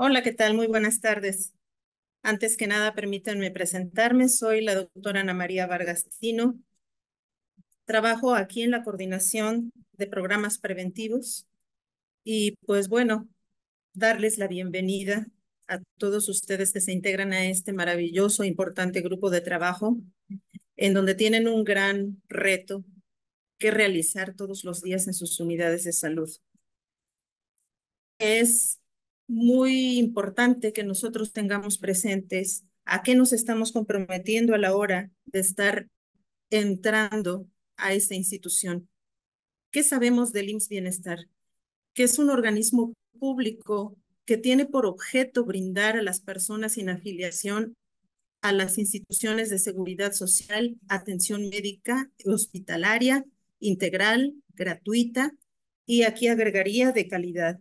Hola, ¿qué tal? Muy buenas tardes. Antes que nada, permítanme presentarme. Soy la doctora Ana María Vargas Tino. Trabajo aquí en la coordinación de programas preventivos y pues bueno, darles la bienvenida a todos ustedes que se integran a este maravilloso, importante grupo de trabajo, en donde tienen un gran reto que realizar todos los días en sus unidades de salud. Es muy importante que nosotros tengamos presentes a qué nos estamos comprometiendo a la hora de estar entrando a esta institución. ¿Qué sabemos del IMSS Bienestar? Que es un organismo público que tiene por objeto brindar a las personas sin afiliación a las instituciones de seguridad social, atención médica, hospitalaria, integral, gratuita y aquí agregaría de calidad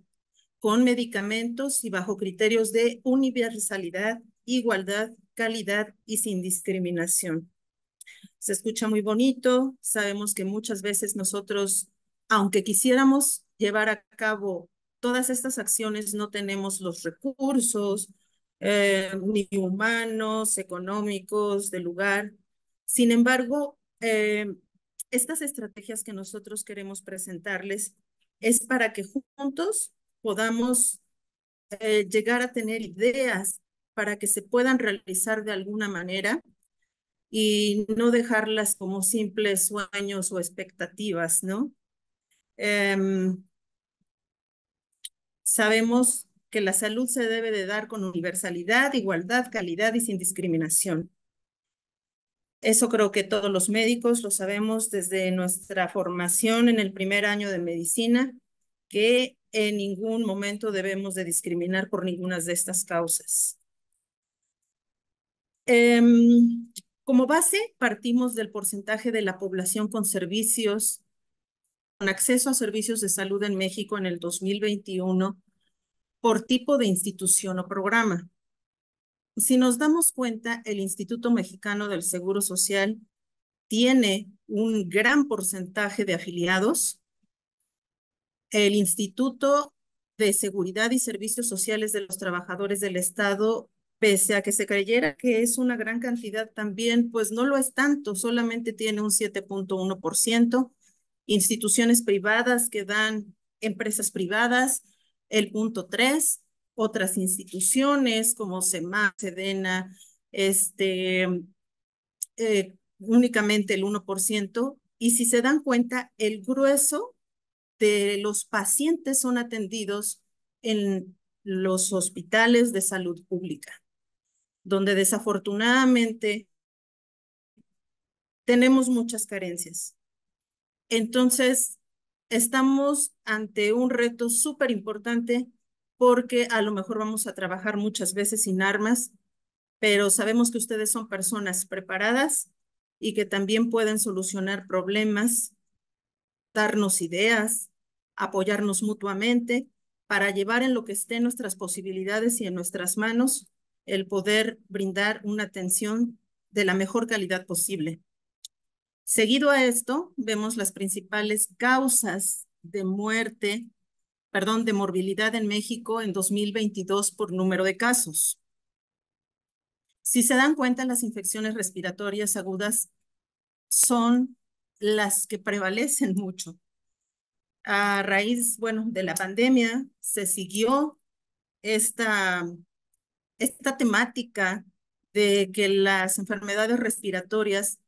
con medicamentos y bajo criterios de universalidad, igualdad, calidad y sin discriminación. Se escucha muy bonito, sabemos que muchas veces nosotros, aunque quisiéramos llevar a cabo todas estas acciones, no tenemos los recursos, eh, ni humanos, económicos, de lugar. Sin embargo, eh, estas estrategias que nosotros queremos presentarles es para que juntos podamos eh, llegar a tener ideas para que se puedan realizar de alguna manera y no dejarlas como simples sueños o expectativas, ¿no? Em, sabemos que la salud se debe de dar con universalidad, igualdad, calidad y sin discriminación. Eso creo que todos los médicos lo sabemos desde nuestra formación en el primer año de medicina que en ningún momento debemos de discriminar por ninguna de estas causas. Em, como base, partimos del porcentaje de la población con servicios, con acceso a servicios de salud en México en el 2021 por tipo de institución o programa. Si nos damos cuenta, el Instituto Mexicano del Seguro Social tiene un gran porcentaje de afiliados, el Instituto de Seguridad y Servicios Sociales de los Trabajadores del Estado, pese a que se creyera que es una gran cantidad también, pues no lo es tanto, solamente tiene un 7.1%. Instituciones privadas que dan empresas privadas, el punto tres. otras instituciones como SEMA, SEDENA, este, eh, únicamente el 1%. Y si se dan cuenta, el grueso de los pacientes son atendidos en los hospitales de salud pública, donde desafortunadamente tenemos muchas carencias. Entonces, estamos ante un reto súper importante porque a lo mejor vamos a trabajar muchas veces sin armas, pero sabemos que ustedes son personas preparadas y que también pueden solucionar problemas darnos ideas, apoyarnos mutuamente para llevar en lo que esté nuestras posibilidades y en nuestras manos el poder brindar una atención de la mejor calidad posible. Seguido a esto, vemos las principales causas de muerte, perdón, de morbilidad en México en 2022 por número de casos. Si se dan cuenta, las infecciones respiratorias agudas son las que prevalecen mucho. A raíz, bueno, de la pandemia se siguió esta, esta temática de que las enfermedades respiratorias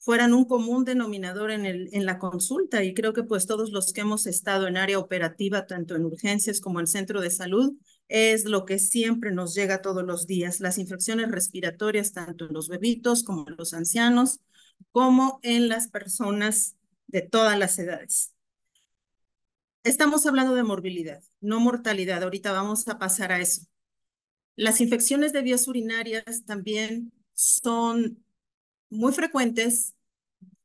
fueran un común denominador en, el, en la consulta y creo que pues todos los que hemos estado en área operativa, tanto en urgencias como en centro de salud, es lo que siempre nos llega todos los días, las infecciones respiratorias, tanto en los bebitos como en los ancianos, como en las personas de todas las edades. Estamos hablando de morbilidad, no mortalidad. Ahorita vamos a pasar a eso. Las infecciones de vías urinarias también son muy frecuentes,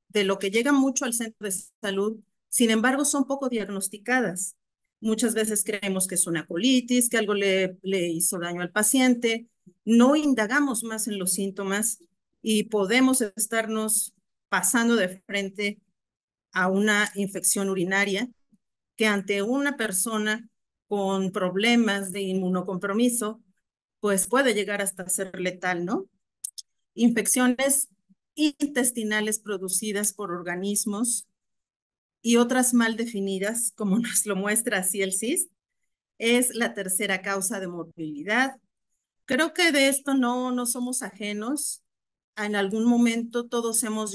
de lo que llega mucho al centro de salud, sin embargo, son poco diagnosticadas. Muchas veces creemos que es una colitis, que algo le, le hizo daño al paciente. No indagamos más en los síntomas y podemos estarnos pasando de frente a una infección urinaria que ante una persona con problemas de inmunocompromiso, pues puede llegar hasta ser letal, ¿no? Infecciones intestinales producidas por organismos y otras mal definidas, como nos lo muestra así el CIS, es la tercera causa de morbilidad. Creo que de esto no, no somos ajenos en algún momento todos hemos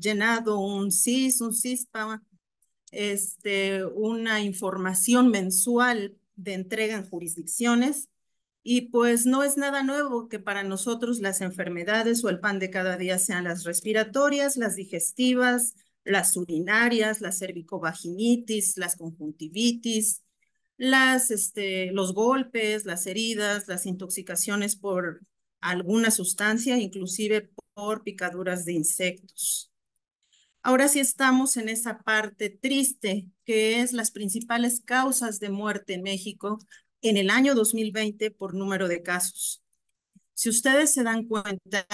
llenado un CIS, un CISPA, este, una información mensual de entrega en jurisdicciones. Y pues no es nada nuevo que para nosotros las enfermedades o el pan de cada día sean las respiratorias, las digestivas, las urinarias, la cervicovaginitis, las conjuntivitis, las, este, los golpes, las heridas, las intoxicaciones por alguna sustancia, inclusive por picaduras de insectos. Ahora sí estamos en esa parte triste, que es las principales causas de muerte en México en el año 2020 por número de casos. Si ustedes se dan cuenta,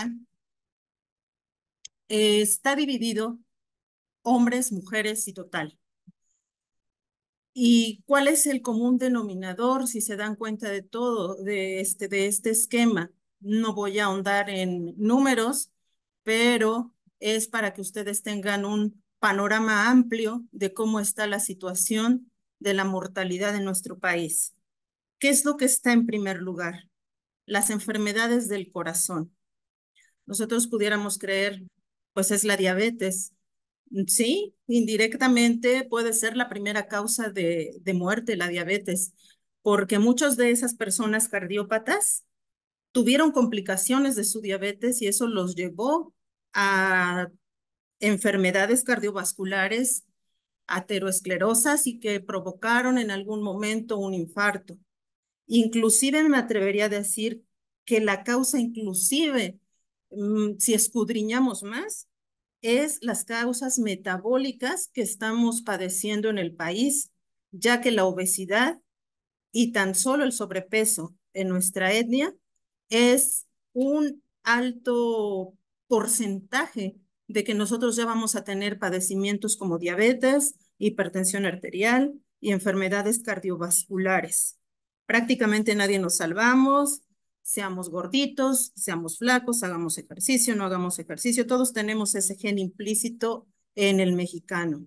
eh, está dividido hombres, mujeres y total. ¿Y cuál es el común denominador, si se dan cuenta de todo, de este, de este esquema? no voy a ahondar en números, pero es para que ustedes tengan un panorama amplio de cómo está la situación de la mortalidad en nuestro país. ¿Qué es lo que está en primer lugar? Las enfermedades del corazón. Nosotros pudiéramos creer, pues es la diabetes. Sí, indirectamente puede ser la primera causa de, de muerte, la diabetes, porque muchas de esas personas cardiópatas tuvieron complicaciones de su diabetes y eso los llevó a enfermedades cardiovasculares, ateroesclerosas y que provocaron en algún momento un infarto. Inclusive me atrevería a decir que la causa inclusive, mm, si escudriñamos más, es las causas metabólicas que estamos padeciendo en el país, ya que la obesidad y tan solo el sobrepeso en nuestra etnia es un alto porcentaje de que nosotros ya vamos a tener padecimientos como diabetes, hipertensión arterial y enfermedades cardiovasculares. Prácticamente nadie nos salvamos, seamos gorditos, seamos flacos, hagamos ejercicio, no hagamos ejercicio, todos tenemos ese gen implícito en el mexicano.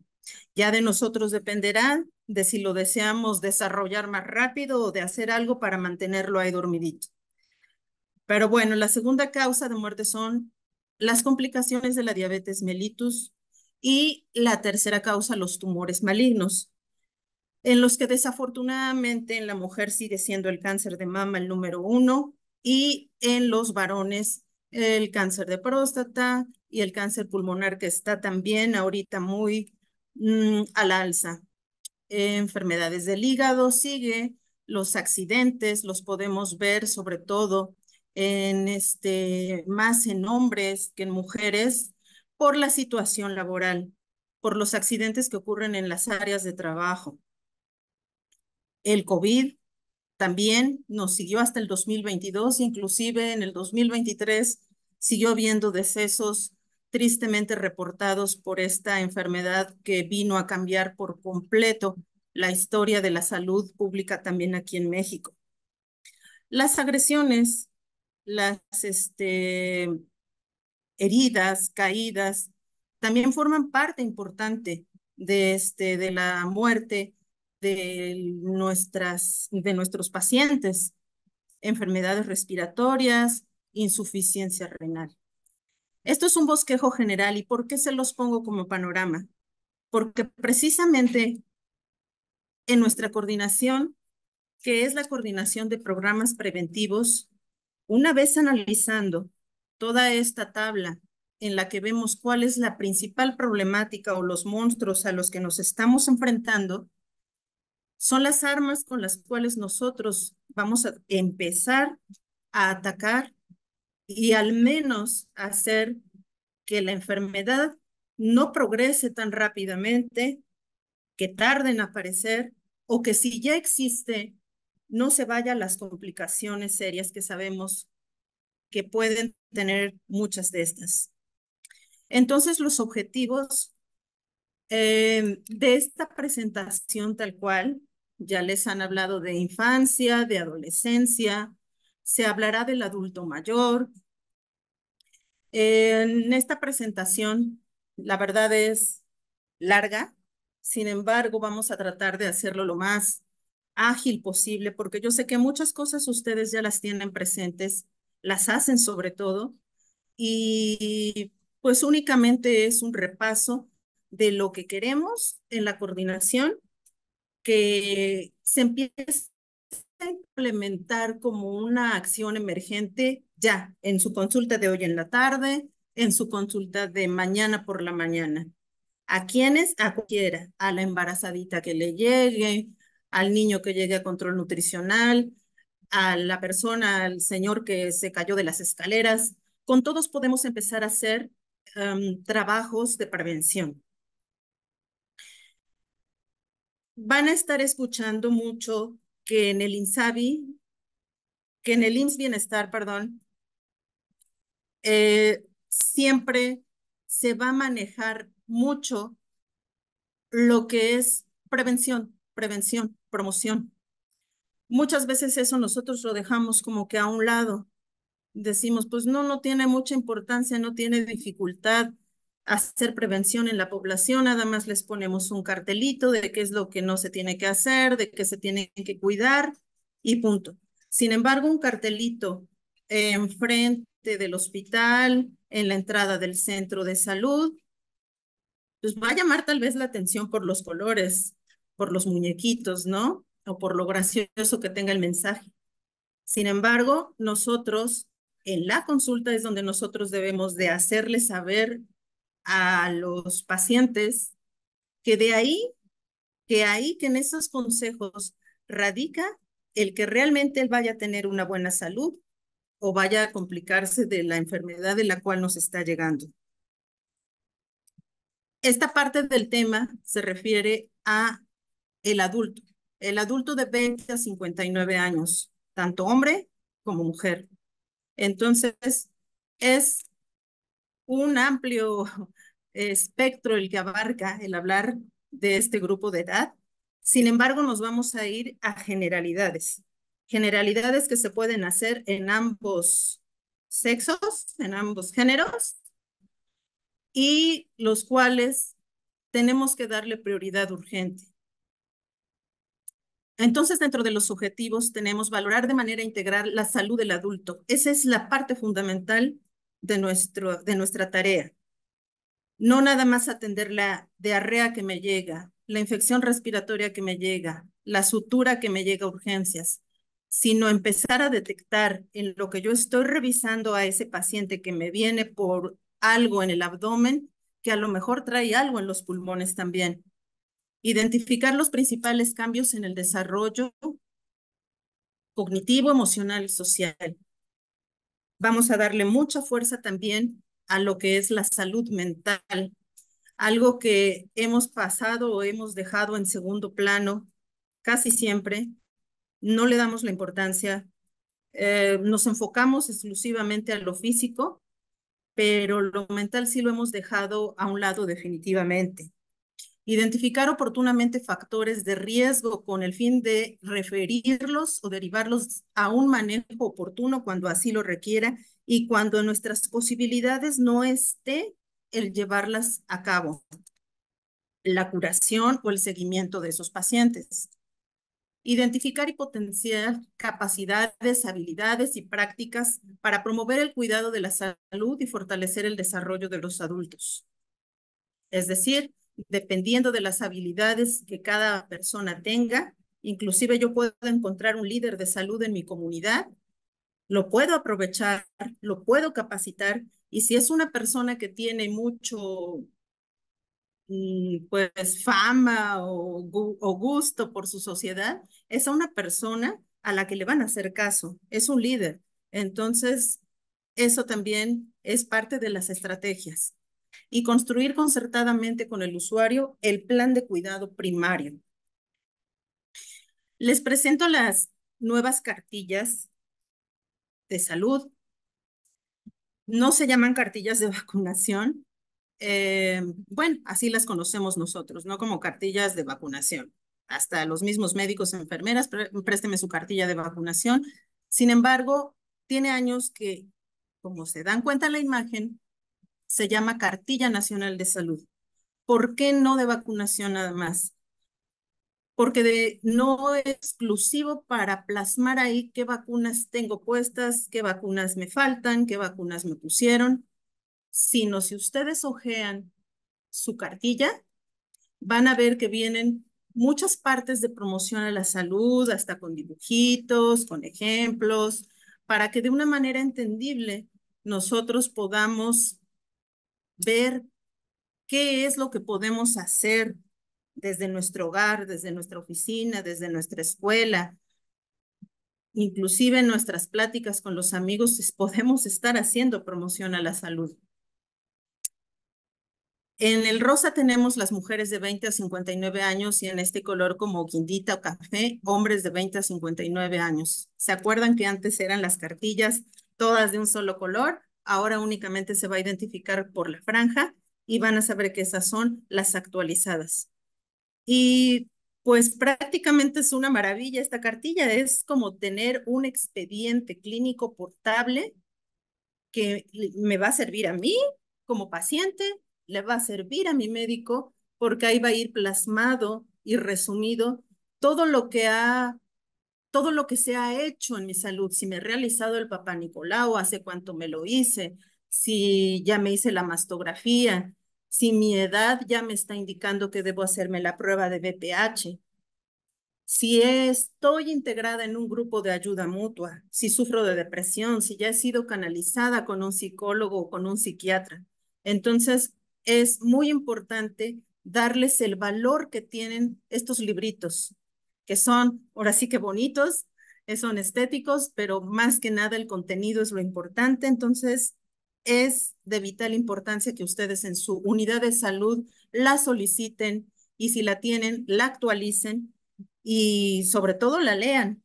Ya de nosotros dependerá de si lo deseamos desarrollar más rápido o de hacer algo para mantenerlo ahí dormidito. Pero bueno, la segunda causa de muerte son las complicaciones de la diabetes mellitus y la tercera causa, los tumores malignos, en los que desafortunadamente en la mujer sigue siendo el cáncer de mama el número uno y en los varones el cáncer de próstata y el cáncer pulmonar que está también ahorita muy mm, al a alza. enfermedades del hígado sigue, los accidentes los podemos ver sobre todo en este, más en hombres que en mujeres por la situación laboral, por los accidentes que ocurren en las áreas de trabajo. El COVID también nos siguió hasta el 2022, inclusive en el 2023 siguió habiendo decesos tristemente reportados por esta enfermedad que vino a cambiar por completo la historia de la salud pública también aquí en México. Las agresiones las este, heridas, caídas, también forman parte importante de, este, de la muerte de, nuestras, de nuestros pacientes, enfermedades respiratorias, insuficiencia renal. Esto es un bosquejo general y ¿por qué se los pongo como panorama? Porque precisamente en nuestra coordinación, que es la coordinación de programas preventivos, una vez analizando toda esta tabla en la que vemos cuál es la principal problemática o los monstruos a los que nos estamos enfrentando, son las armas con las cuales nosotros vamos a empezar a atacar y al menos hacer que la enfermedad no progrese tan rápidamente, que tarde en aparecer o que si ya existe, no se vayan las complicaciones serias que sabemos que pueden tener muchas de estas. Entonces, los objetivos eh, de esta presentación tal cual, ya les han hablado de infancia, de adolescencia, se hablará del adulto mayor. Eh, en esta presentación, la verdad es larga, sin embargo, vamos a tratar de hacerlo lo más ágil posible, porque yo sé que muchas cosas ustedes ya las tienen presentes, las hacen sobre todo, y pues únicamente es un repaso de lo que queremos en la coordinación, que se empiece a implementar como una acción emergente ya en su consulta de hoy en la tarde, en su consulta de mañana por la mañana. ¿A quienes A cualquiera, a la embarazadita que le llegue, al niño que llegue a control nutricional, a la persona, al señor que se cayó de las escaleras. Con todos podemos empezar a hacer em, trabajos de prevención. Van a estar escuchando mucho que en el INSABI, que en el IMSS Bienestar, perdón, eh, siempre se va a manejar mucho lo que es prevención, prevención promoción. Muchas veces eso nosotros lo dejamos como que a un lado. Decimos, pues no, no tiene mucha importancia, no tiene dificultad hacer prevención en la población, nada más les ponemos un cartelito de qué es lo que no se tiene que hacer, de qué se tienen que cuidar y punto. Sin embargo, un cartelito enfrente del hospital, en la entrada del centro de salud, pues va a llamar tal vez la atención por los colores, por los muñequitos, ¿no? O por lo gracioso que tenga el mensaje. Sin embargo, nosotros, en la consulta es donde nosotros debemos de hacerle saber a los pacientes que de ahí, que ahí, que en esos consejos radica el que realmente él vaya a tener una buena salud o vaya a complicarse de la enfermedad de la cual nos está llegando. Esta parte del tema se refiere a el adulto, el adulto de 20 a 59 años, tanto hombre como mujer. Entonces, es un amplio espectro el que abarca el hablar de este grupo de edad. Sin embargo, nos vamos a ir a generalidades, generalidades que se pueden hacer en ambos sexos, en ambos géneros, y los cuales tenemos que darle prioridad urgente. Entonces, dentro de los objetivos tenemos valorar de manera integral la salud del adulto. Esa es la parte fundamental de, nuestro, de nuestra tarea. No nada más atender la diarrea que me llega, la infección respiratoria que me llega, la sutura que me llega a urgencias, sino empezar a detectar en lo que yo estoy revisando a ese paciente que me viene por algo en el abdomen, que a lo mejor trae algo en los pulmones también Identificar los principales cambios en el desarrollo cognitivo, emocional y social. Vamos a darle mucha fuerza también a lo que es la salud mental, algo que hemos pasado o hemos dejado en segundo plano casi siempre, no le damos la importancia, eh, nos enfocamos exclusivamente a lo físico, pero lo mental sí lo hemos dejado a un lado definitivamente. Identificar oportunamente factores de riesgo con el fin de referirlos o derivarlos a un manejo oportuno cuando así lo requiera y cuando nuestras posibilidades no esté el llevarlas a cabo, la curación o el seguimiento de esos pacientes. Identificar y potenciar capacidades, habilidades y prácticas para promover el cuidado de la salud y fortalecer el desarrollo de los adultos. Es decir, dependiendo de las habilidades que cada persona tenga. Inclusive yo puedo encontrar un líder de salud en mi comunidad, lo puedo aprovechar, lo puedo capacitar y si es una persona que tiene mucho mm, pues fama o, gusto por su sociedad, es una persona a la que le van a hacer caso, es un líder. Entonces, eso también es parte de las estrategias y construir concertadamente con el usuario el plan de cuidado primario. Les presento las nuevas cartillas de salud. No se llaman cartillas de vacunación. Eh, bueno, así las conocemos nosotros, no como cartillas de vacunación. Hasta los mismos médicos, enfermeras, présteme su cartilla de vacunación. Sin embargo, tiene años que, como se dan cuenta la imagen, se llama Cartilla Nacional de Salud. ¿Por qué no de vacunación nada más? Porque no es exclusivo para plasmar ahí qué vacunas tengo puestas, qué vacunas me faltan, qué vacunas me pusieron, sino si ustedes ojean su cartilla, van a ver que vienen muchas partes de promoción a la salud, hasta con dibujitos, con ejemplos, para que de una manera entendible nosotros podamos ver qué es lo que podemos hacer desde nuestro hogar, desde nuestra oficina, desde nuestra escuela, inclusive en nuestras pláticas con los amigos, podemos estar haciendo promoción a la salud. En el rosa tenemos las mujeres de 20 a 59 años y en este color como guindita o café, hombres de 20 a 59 años. ¿Se acuerdan que antes eran las cartillas todas de un solo color? ahora únicamente se va a identificar por la franja y van a saber que esas son las actualizadas. Y pues prácticamente es una maravilla esta cartilla, es como tener un expediente clínico portable que me va a servir a mí como paciente, le va a servir a mi médico, porque ahí va a ir plasmado y resumido todo lo que ha todo lo que se ha hecho en mi salud, si me he realizado el papá Nicolau, hace cuánto me lo hice, si ya me hice la mastografía, si mi edad ya me está indicando que debo hacerme la prueba de BPH, si estoy integrada en un grupo de ayuda mutua, si sufro de depresión, si ya he sido canalizada con un psicólogo o con un psiquiatra. Entonces, es muy importante darles el valor que tienen estos libritos, que son ahora sí que bonitos, eh, son estéticos, pero más que nada el contenido es lo importante. Entonces, es de vital importancia que ustedes en su unidad de salud la soliciten y si la tienen, la actualicen y sobre todo la lean.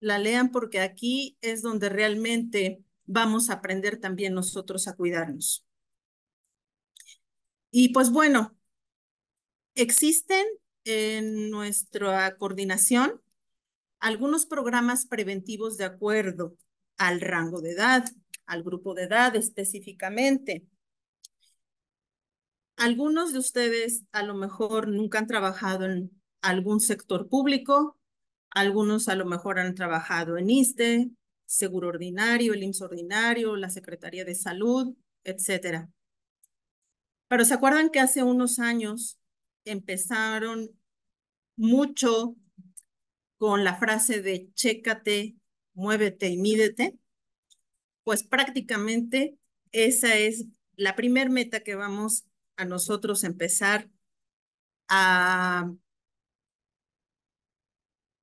La lean porque aquí es donde realmente vamos a aprender también nosotros a cuidarnos. Y pues bueno, existen en nuestra coordinación algunos programas preventivos de acuerdo al rango de edad, al grupo de edad específicamente. Algunos de ustedes a lo mejor nunca han trabajado en algún sector público, algunos a lo mejor han trabajado en ISTE, Seguro Ordinario, el IMSS Ordinario, la Secretaría de Salud, etcétera. Pero se acuerdan que hace unos años empezaron mucho con la frase de chécate, muévete y mídete, pues prácticamente esa es la primer meta que vamos a nosotros empezar a,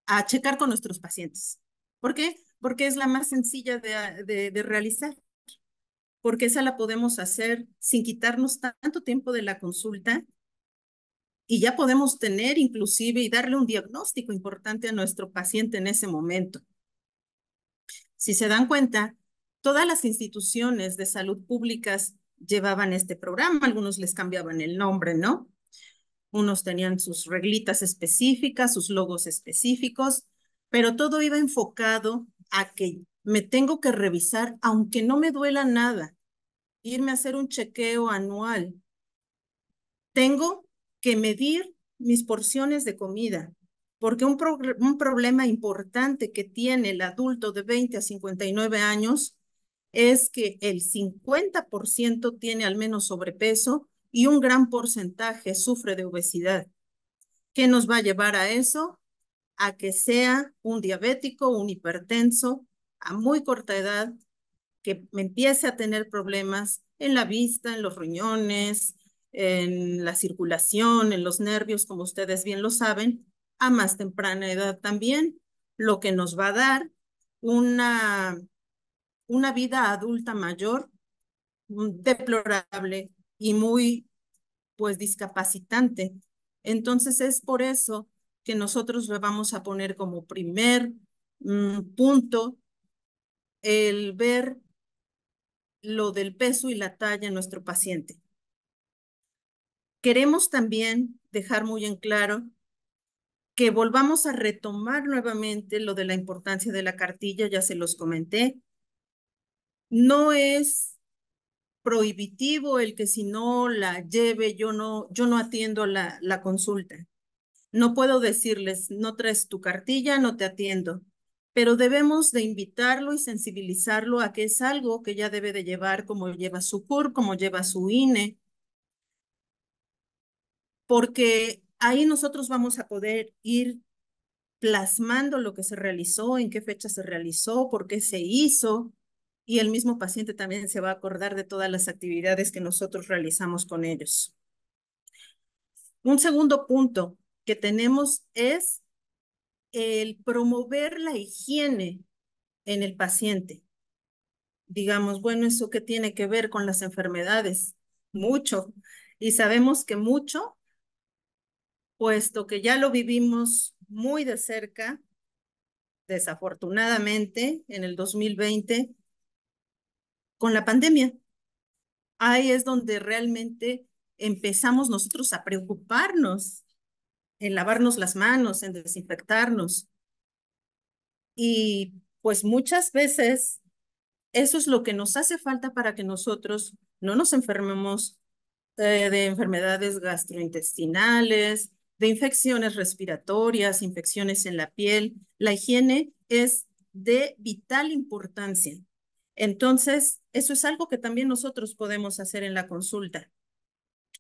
a checar con nuestros pacientes. ¿Por qué? Porque es la más sencilla de, de, de realizar, porque esa la podemos hacer sin quitarnos tanto tiempo de la consulta y ya podemos tener inclusive y darle un diagnóstico importante a nuestro paciente en ese momento. Si se dan cuenta, todas las instituciones de salud públicas llevaban este programa, algunos les cambiaban el nombre, ¿no? Unos tenían sus reglitas específicas, sus logos específicos, pero todo iba enfocado a que me tengo que revisar, aunque no me duela nada, irme a hacer un chequeo anual. Tengo que medir mis porciones de comida, porque un, problema importante que tiene el adulto de 20 a 59 años es que el 50% tiene al menos sobrepeso y un gran porcentaje sufre de obesidad. ¿Qué nos va a llevar a eso? A que sea un diabético, un hipertenso a muy corta edad, que me empiece a tener problemas en la vista, en los riñones, en la circulación, en los nervios, como ustedes bien lo saben, a más temprana edad también, lo que nos va a dar una, una vida adulta mayor mm, deplorable y muy, pues, discapacitante. Entonces es por eso que nosotros le vamos a poner como primer mm, punto el ver lo del peso y la talla en nuestro paciente. Queremos también dejar muy en claro que volvamos a retomar nuevamente lo de la importancia de la cartilla, ya se los comenté. No es prohibitivo el que si no la lleve, yo no, yo no atiendo la, la consulta. No puedo decirles, no traes tu cartilla, no te atiendo, pero debemos de invitarlo y sensibilizarlo a que es algo que ya debe de llevar como lleva su CUR, como lleva su INE, porque ahí nosotros vamos a poder ir plasmando lo que se realizó, en qué fecha se realizó, por qué se hizo, y el mismo paciente también se va a acordar de todas las actividades que nosotros realizamos con ellos. Un segundo punto que tenemos es el promover la higiene en el paciente. Digamos, bueno, ¿eso qué tiene que ver con las enfermedades? Mucho. Y sabemos que mucho puesto que ya lo vivimos muy de cerca, desafortunadamente, en el 2020, con la pandemia. Ahí es donde realmente empezamos nosotros a preocuparnos en lavarnos las manos, en desinfectarnos. Y pues muchas veces eso es lo que nos hace falta para que nosotros no nos enfermemos eh, de enfermedades gastrointestinales, de infecciones respiratorias, infecciones en la piel. La higiene es de vital importancia. Entonces, eso es algo que también nosotros podemos hacer en la consulta.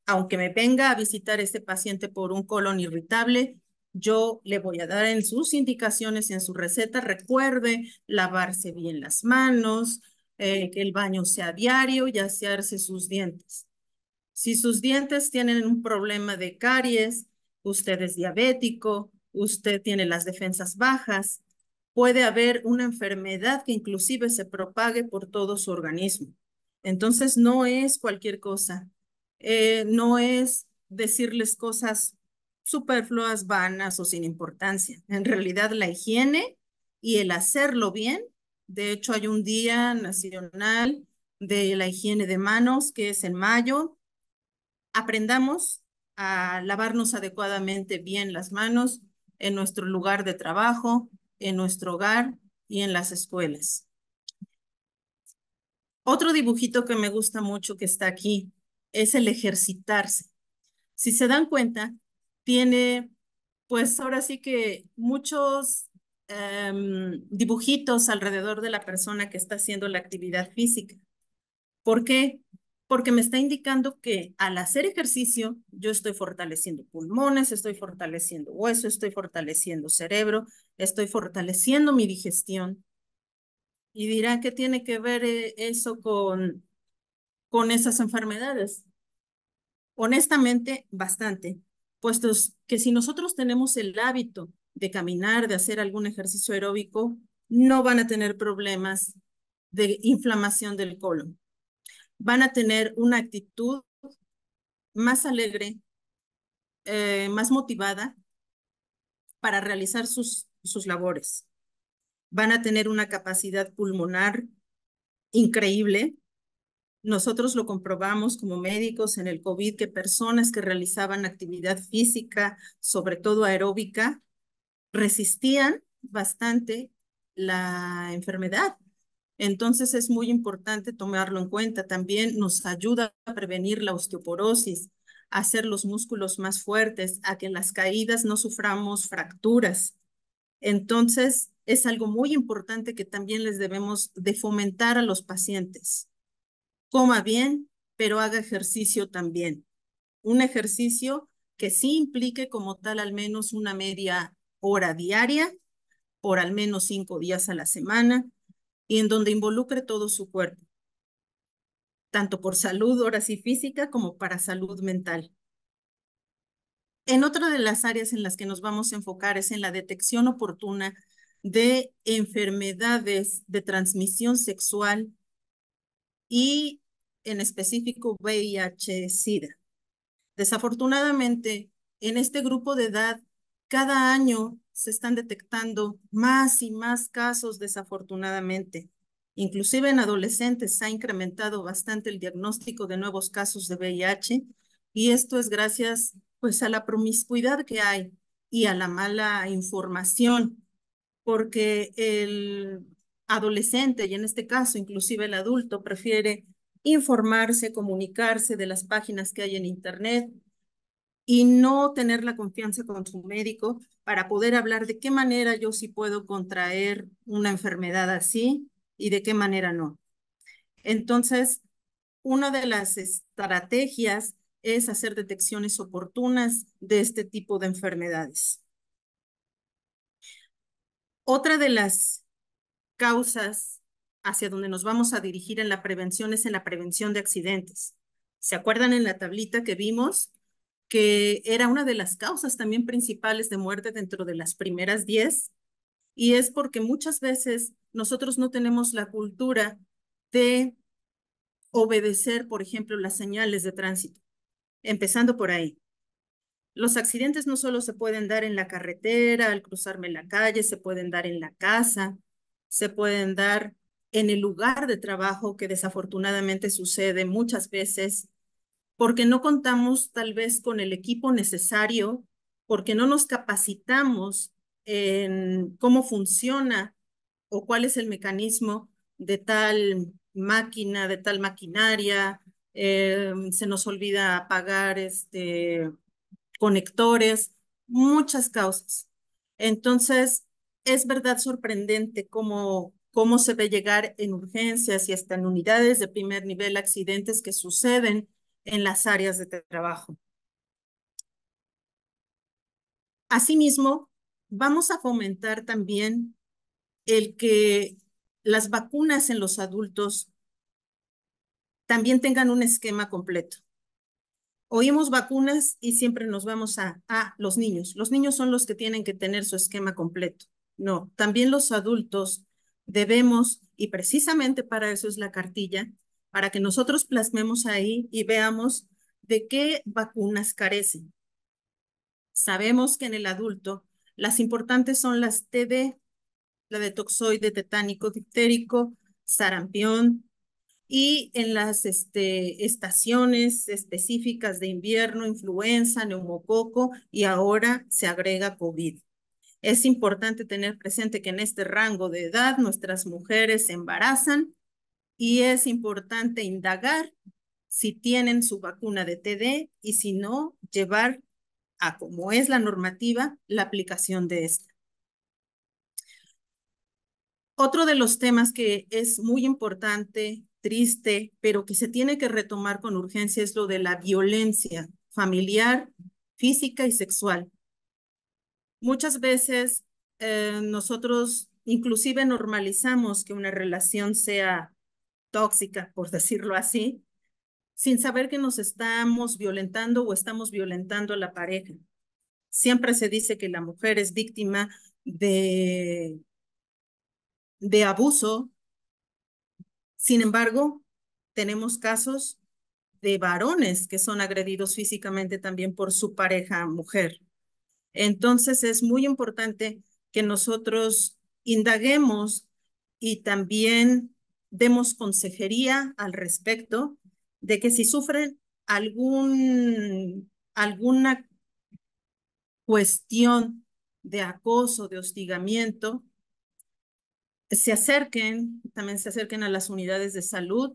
Aunque me venga a visitar este paciente por un colon irritable, yo le voy a dar en sus indicaciones, y en su receta, recuerde lavarse bien las manos, eh, que el baño sea diario y asearse sus dientes. Si sus dientes tienen un problema de caries, usted es diabético, usted tiene las defensas bajas, puede haber una enfermedad que inclusive se propague por todo su organismo. Entonces no es cualquier cosa, eh, no es decirles cosas superfluas, vanas o sin importancia. En realidad la higiene y el hacerlo bien, de hecho hay un día nacional de la higiene de manos que es en mayo, aprendamos a lavarnos adecuadamente bien las manos en nuestro lugar de trabajo, en nuestro hogar y en las escuelas. Otro dibujito que me gusta mucho que está aquí es el ejercitarse. Si se dan cuenta, tiene pues ahora sí que muchos em, dibujitos alrededor de la persona que está haciendo la actividad física. ¿Por qué? porque me está indicando que al hacer ejercicio yo estoy fortaleciendo pulmones, estoy fortaleciendo hueso, estoy fortaleciendo cerebro, estoy fortaleciendo mi digestión. Y dirá ¿qué tiene que ver eh, eso con, con esas enfermedades? Honestamente, bastante, puesto que si nosotros tenemos el hábito de caminar, de hacer algún ejercicio aeróbico, no van a tener problemas de inflamación del colon van a tener una actitud más alegre, eh, más motivada para realizar sus, sus labores. Van a tener una capacidad pulmonar increíble. Nosotros lo comprobamos como médicos en el COVID que personas que realizaban actividad física, sobre todo aeróbica, resistían bastante la enfermedad entonces es muy importante tomarlo en cuenta. También nos ayuda a prevenir la osteoporosis, a hacer los músculos más fuertes, a que en las caídas no suframos fracturas. Entonces es algo muy importante que también les debemos de fomentar a los pacientes. Coma bien, pero haga ejercicio también. Un ejercicio que sí implique como tal al menos una media hora diaria por al menos cinco días a la semana y en donde involucre todo su cuerpo, tanto por salud, ahora sí física, como para salud mental. En otra de las áreas en las que nos vamos a enfocar es en la detección oportuna de enfermedades de transmisión sexual y en específico VIH-Sida. Desafortunadamente, en este grupo de edad, cada año se están detectando más y más casos desafortunadamente. Inclusive en adolescentes se ha incrementado bastante el diagnóstico de nuevos casos de VIH y esto es gracias pues a la promiscuidad que hay y a la mala información, porque el adolescente y en este caso inclusive el adulto prefiere informarse, comunicarse de las páginas que hay en Internet, y no tener la confianza con su médico para poder hablar de qué manera yo sí puedo contraer una enfermedad así y de qué manera no. Entonces, una de las estrategias es hacer detecciones oportunas de este tipo de enfermedades. Otra de las causas hacia donde nos vamos a dirigir en la prevención es en la prevención de accidentes. ¿Se acuerdan en la tablita que vimos? que era una de las causas también principales de muerte dentro de las primeras diez, y es porque muchas veces nosotros no tenemos la cultura de obedecer, por ejemplo, las señales de tránsito, empezando por ahí. Los accidentes no solo se pueden dar en la carretera, al cruzarme la calle, se pueden dar en la casa, se pueden dar en el lugar de trabajo que desafortunadamente sucede muchas veces porque no contamos tal vez con el equipo necesario, porque no nos capacitamos en cómo funciona o cuál es el mecanismo de tal máquina, de tal maquinaria, eh, se nos olvida apagar este, conectores, muchas causas. Entonces, es verdad sorprendente cómo, cómo se ve llegar en urgencias y hasta en unidades de primer nivel accidentes que suceden en las áreas de trabajo. Asimismo, vamos a fomentar también el que las vacunas en los adultos también tengan un esquema completo. Oímos vacunas y siempre nos vamos a, a los niños. Los niños son los que tienen que tener su esquema completo. No, también los adultos debemos, y precisamente para eso es la cartilla, para que nosotros plasmemos ahí y veamos de qué vacunas carecen. Sabemos que en el adulto las importantes son las Td, la de toxoide tetánico diptérico, sarampión, y en las este, estaciones específicas de invierno, influenza, neumococo y ahora se agrega COVID. Es importante tener presente que en este rango de edad nuestras mujeres se embarazan y es importante indagar si tienen su vacuna de TD y si no, llevar a como es la normativa la aplicación de esta. Otro de los temas que es muy importante, triste, pero que se tiene que retomar con urgencia es lo de la violencia familiar, física y sexual. Muchas veces eh, nosotros inclusive normalizamos que una relación sea tóxica, por decirlo así, sin saber que nos estamos violentando o estamos violentando a la pareja. Siempre se dice que la mujer es víctima de, de abuso. Sin embargo, tenemos casos de varones que son agredidos físicamente también por su pareja mujer. Entonces es muy importante que nosotros indaguemos y también demos consejería al respecto de que si sufren algún, alguna cuestión de acoso, de hostigamiento, se acerquen, también se acerquen a las unidades de salud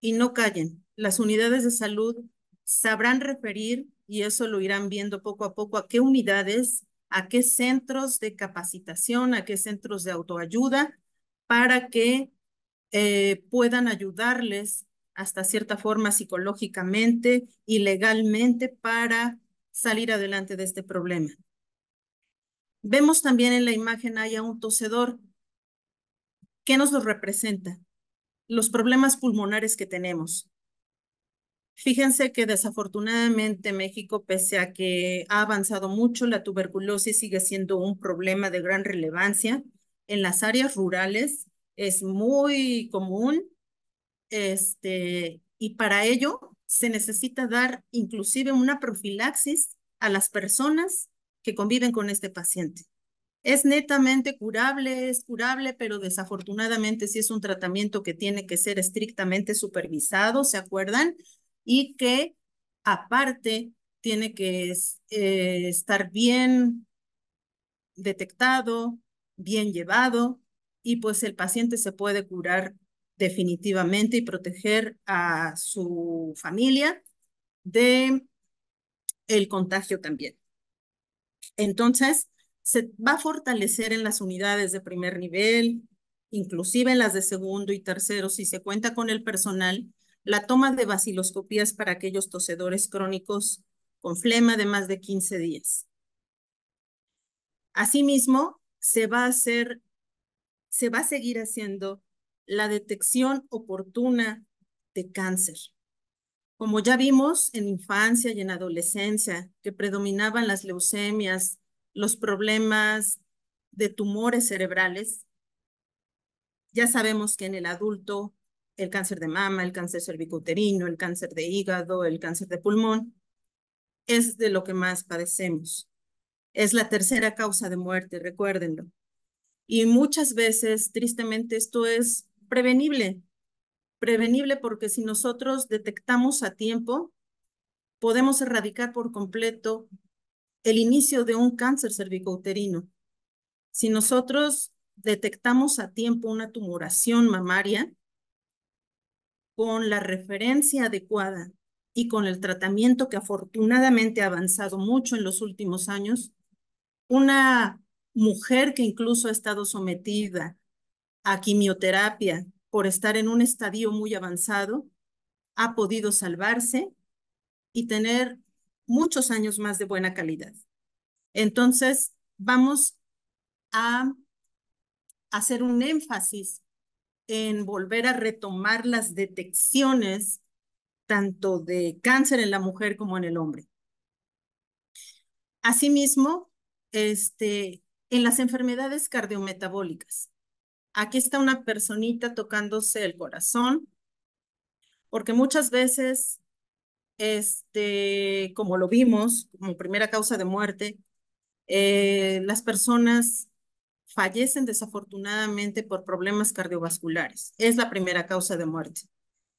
y no callen. Las unidades de salud sabrán referir, y eso lo irán viendo poco a poco, a qué unidades, a qué centros de capacitación, a qué centros de autoayuda, para que eh, puedan ayudarles hasta cierta forma psicológicamente y legalmente para salir adelante de este problema. Vemos también en la imagen hay un tosedor. ¿Qué nos lo representa? Los problemas pulmonares que tenemos. Fíjense que desafortunadamente México, pese a que ha avanzado mucho, la tuberculosis sigue siendo un problema de gran relevancia en las áreas rurales es muy común. Este, y para ello se necesita dar inclusive una profilaxis a las personas que conviven con este paciente. Es netamente curable, es curable, pero desafortunadamente sí es un tratamiento que tiene que ser estrictamente supervisado, ¿se acuerdan? Y que aparte tiene que eh, estar bien detectado, bien llevado, y pues el paciente se puede curar definitivamente y proteger a su familia de el contagio también. Entonces, se va a fortalecer en las unidades de primer nivel, inclusive en las de segundo y tercero, si se cuenta con el personal, la toma de vaciloscopías para aquellos tosedores crónicos con flema de más de 15 días. Asimismo, se va a hacer se va a seguir haciendo la detección oportuna de cáncer. Como ya vimos en infancia y en adolescencia, que predominaban las leucemias, los problemas de tumores cerebrales, ya sabemos que en el adulto el cáncer de mama, el cáncer cervicuterino, el cáncer de hígado, el cáncer de pulmón, es de lo que más padecemos. Es la tercera causa de muerte, recuérdenlo. Y muchas veces, tristemente, esto es prevenible, prevenible porque si nosotros detectamos a tiempo, podemos erradicar por completo el inicio de un cáncer cervicouterino. Si nosotros detectamos a tiempo una tumoración mamaria, con la referencia adecuada y con el tratamiento que afortunadamente ha avanzado mucho en los últimos años, una mujer que incluso ha estado sometida a quimioterapia por estar en un estadio muy avanzado, ha podido salvarse y tener muchos años más de buena calidad. Entonces, vamos a hacer un énfasis en volver a retomar las detecciones tanto de cáncer en la mujer como en el hombre. Asimismo, este, en las enfermedades cardiometabólicas. Aquí está una personita tocándose el corazón, porque muchas veces, este, como lo vimos, como primera causa de muerte, eh, las personas fallecen desafortunadamente por problemas cardiovasculares. Es la primera causa de muerte.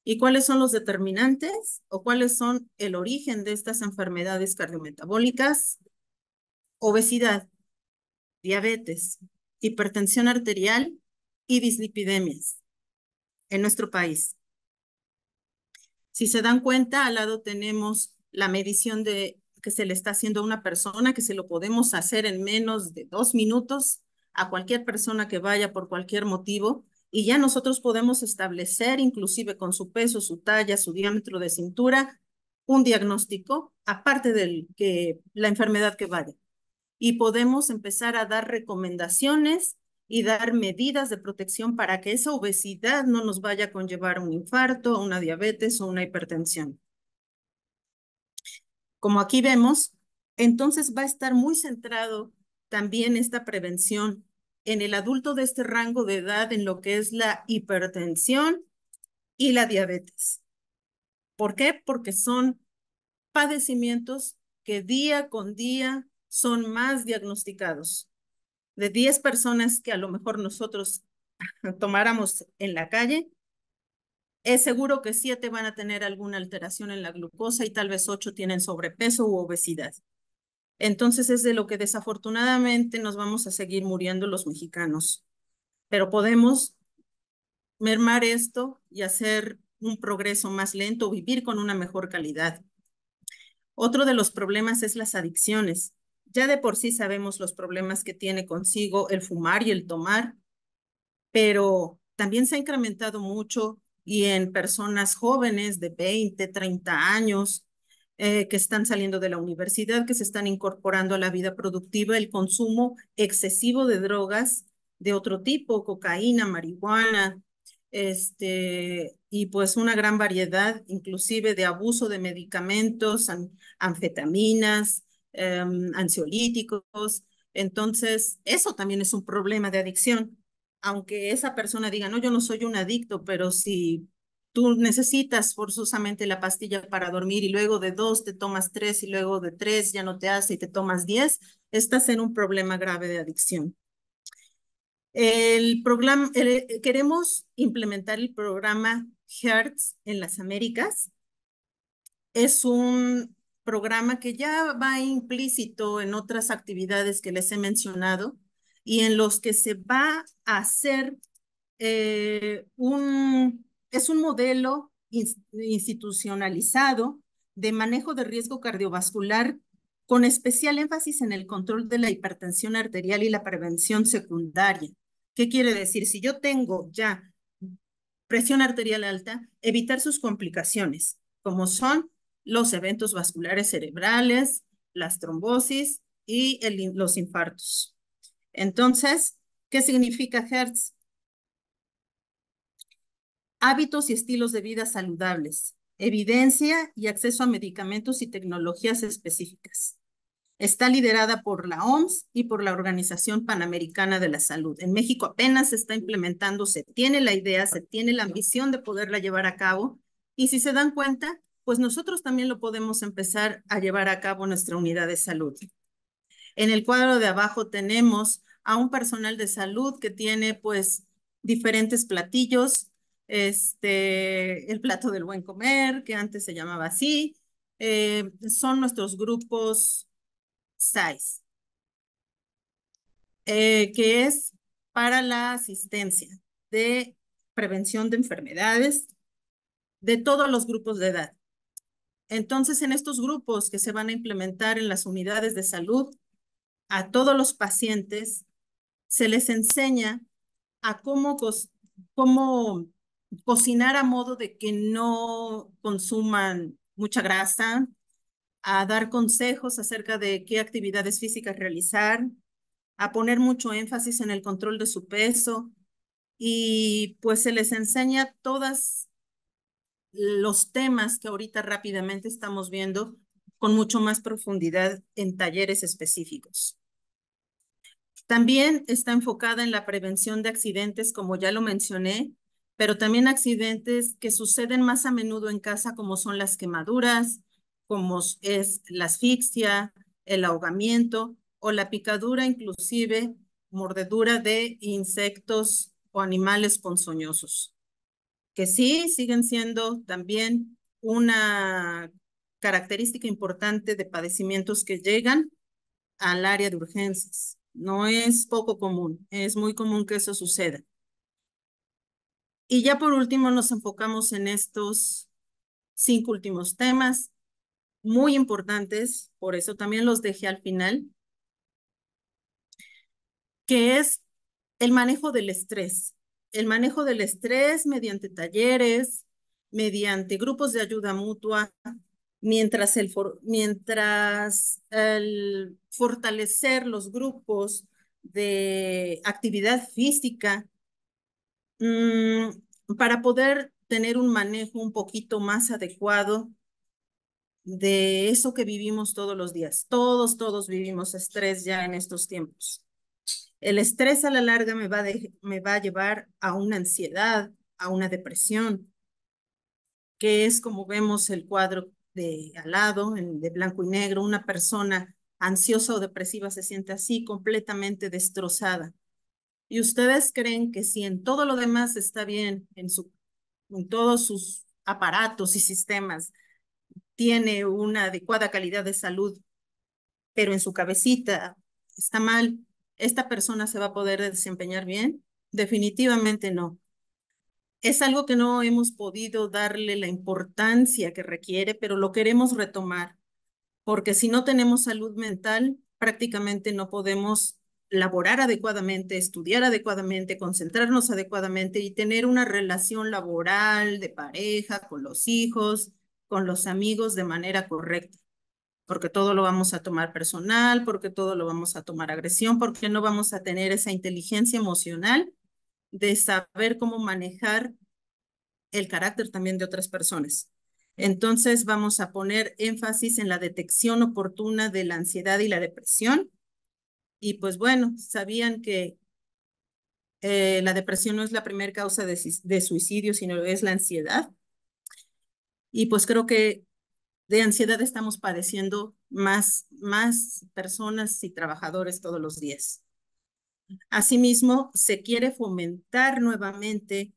¿Y cuáles son los determinantes o cuáles son el origen de estas enfermedades cardiometabólicas? Obesidad, diabetes, hipertensión arterial y dislipidemias en nuestro país. Si se dan cuenta, al lado tenemos la medición de que se le está haciendo a una persona, que se lo podemos hacer en menos de dos minutos a cualquier persona que vaya por cualquier motivo. Y ya nosotros podemos establecer, inclusive con su peso, su talla, su diámetro de cintura, un diagnóstico, aparte de la enfermedad que vaya y podemos empezar a dar recomendaciones y dar medidas de protección para que esa obesidad no nos vaya a conllevar un infarto, una diabetes o una hipertensión. Como aquí vemos, entonces va a estar muy centrado también esta prevención en el adulto de este rango de edad en lo que es la hipertensión y la diabetes. ¿Por qué? Porque son padecimientos que día con día son más diagnosticados. De 10 personas que a lo mejor nosotros tomáramos en la calle, es seguro que 7 van a tener alguna alteración en la glucosa y tal vez 8 tienen sobrepeso u obesidad. Entonces es de lo que desafortunadamente nos vamos a seguir muriendo los mexicanos. Pero podemos mermar esto y hacer un progreso más lento, vivir con una mejor calidad. Otro de los problemas es las adicciones ya de por sí sabemos los problemas que tiene consigo el fumar y el tomar, pero también se ha incrementado mucho y en personas jóvenes de 20, 30 años eh, que están saliendo de la universidad, que se están incorporando a la vida productiva, el consumo excesivo de drogas de otro tipo, cocaína, marihuana, este, y pues una gran variedad inclusive de abuso de medicamentos, anfetaminas, Em, ansiolíticos. Entonces, eso también es un problema de adicción. Aunque esa persona diga, no, yo no soy un adicto, pero si tú necesitas forzosamente la pastilla para dormir y luego de dos te tomas tres y luego de tres ya no te hace y te tomas diez, estás en un problema grave de adicción. El programa, eh, eh, queremos implementar el programa Hertz en las Américas. Es un programa que ya va implícito en otras actividades que les he mencionado y en los que se va a hacer eh, un, es un modelo institucionalizado de manejo de riesgo cardiovascular con especial énfasis en el control de la hipertensión arterial y la prevención secundaria. ¿Qué quiere decir? Si yo tengo ya presión arterial alta, evitar sus complicaciones, como son los eventos vasculares cerebrales, las trombosis y los infartos. Entonces, ¿qué significa Hertz? Hábitos y estilos de vida saludables, evidencia y acceso a medicamentos y tecnologías específicas. Está liderada por la OMS y por la Organización Panamericana de la Salud. En México apenas se está implementando, se tiene la idea, se tiene la ambición de poderla llevar a cabo. Y si se dan cuenta, pues nosotros también lo podemos empezar a llevar a cabo nuestra unidad de salud. En el cuadro de abajo tenemos a un personal de salud que tiene pues diferentes platillos, este, el plato del buen comer, que antes se llamaba así, eh, son nuestros grupos SAIS, eh, que es para la asistencia de prevención de enfermedades de todos los grupos de edad. Entonces, en estos grupos que se van a implementar en las unidades de salud, a todos los pacientes se les enseña a cómo, cocinar a modo de que no consuman mucha grasa, a dar consejos acerca de qué actividades físicas realizar, a poner mucho énfasis en el control de su peso y pues se les enseña todas los temas que ahorita rápidamente estamos viendo con mucho más profundidad en talleres específicos. También está enfocada en la prevención de accidentes, como ya lo mencioné, pero también accidentes que suceden más a menudo en casa, como son las quemaduras, como es la asfixia, el ahogamiento o la picadura, inclusive mordedura de insectos o animales ponzoñosos que sí siguen siendo también una característica importante de padecimientos que llegan al área de urgencias. No es poco común, es muy común que eso suceda. Y ya por último nos enfocamos en estos cinco últimos temas muy importantes, por eso también los dejé al final, que es el manejo del estrés el manejo del estrés mediante talleres, mediante grupos de ayuda mutua, mientras el, mientras el fortalecer los grupos de actividad física mm, para poder tener un manejo un poquito más adecuado de eso que vivimos todos los días. Todos, todos vivimos estrés ya en estos tiempos. El estrés a la larga me va a, me va a llevar a una ansiedad, a una depresión, que es como vemos el cuadro de al lado, en, de blanco y negro, una persona ansiosa o depresiva se siente así, completamente destrozada. Y ustedes creen que si en todo lo demás está bien, en, su, en todos sus aparatos y sistemas, tiene una adecuada calidad de salud, pero en su cabecita está mal, ¿esta persona se va a poder desempeñar bien? Definitivamente no. Es algo que no hemos podido darle la importancia que requiere, pero lo queremos retomar, porque si no tenemos salud mental, prácticamente no podemos laborar adecuadamente, estudiar adecuadamente, concentrarnos adecuadamente y tener una relación laboral, de pareja, con los hijos, con los amigos de manera correcta porque todo lo vamos a tomar personal, porque todo lo vamos a tomar agresión, porque no vamos a tener esa inteligencia emocional de saber cómo manejar el carácter también de otras personas. Entonces vamos a poner énfasis en la detección oportuna de la ansiedad y la depresión. Y pues bueno, sabían que eh, la depresión no es la primera causa de, de suicidio, sino es la ansiedad. Y pues creo que de ansiedad estamos padeciendo más, más personas y trabajadores todos los días. Asimismo, se quiere fomentar nuevamente,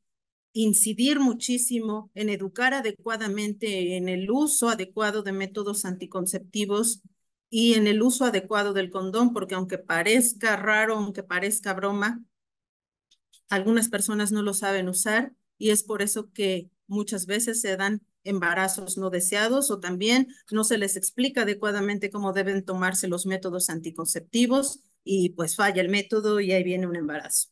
incidir muchísimo en educar adecuadamente en el uso adecuado de métodos anticonceptivos y en el uso adecuado del condón, porque aunque parezca raro, aunque parezca broma, algunas personas no lo saben usar y es por eso que muchas veces se dan embarazos no deseados o también no se les explica adecuadamente cómo deben tomarse los métodos anticonceptivos y pues falla el método y ahí viene un embarazo.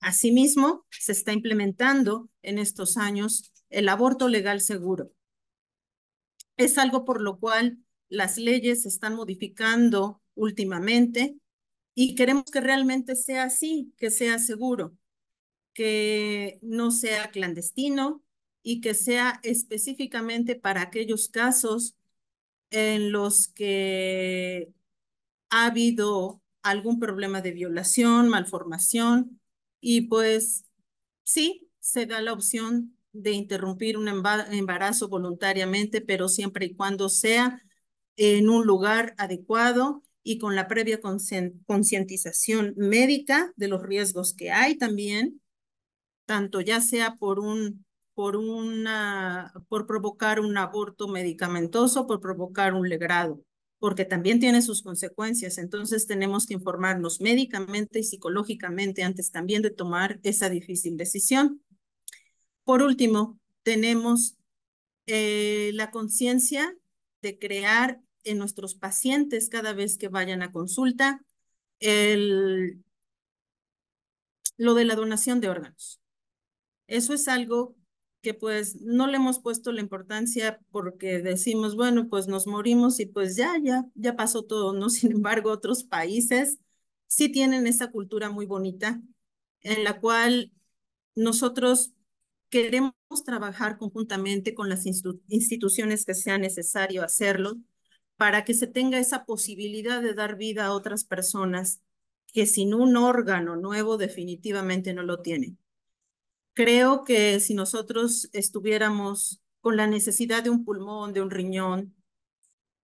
Asimismo, se está implementando en estos años el aborto legal seguro. Es algo por lo cual las leyes se están modificando últimamente y queremos que realmente sea así, que sea seguro, que no sea clandestino, y que sea específicamente para aquellos casos en los que ha habido algún problema de violación, malformación, y pues sí, se da la opción de interrumpir un embarazo voluntariamente, pero siempre y cuando sea en un lugar adecuado y con la previa concientización médica de los riesgos que hay también, tanto ya sea por un por, una, por provocar un aborto medicamentoso, por provocar un legrado, porque también tiene sus consecuencias. Entonces tenemos que informarnos médicamente y psicológicamente antes también de tomar esa difícil decisión. Por último, tenemos eh, la conciencia de crear en nuestros pacientes cada vez que vayan a consulta el, lo de la donación de órganos. Eso es algo que pues no le hemos puesto la importancia porque decimos, bueno, pues nos morimos y pues ya, ya, ya pasó todo, ¿no? Sin embargo, otros países sí tienen esa cultura muy bonita en la cual nosotros queremos trabajar conjuntamente con las instituciones que sea necesario hacerlo para que se tenga esa posibilidad de dar vida a otras personas que sin un órgano nuevo definitivamente no lo tienen. Creo que si nosotros estuviéramos con la necesidad de un pulmón, de un riñón,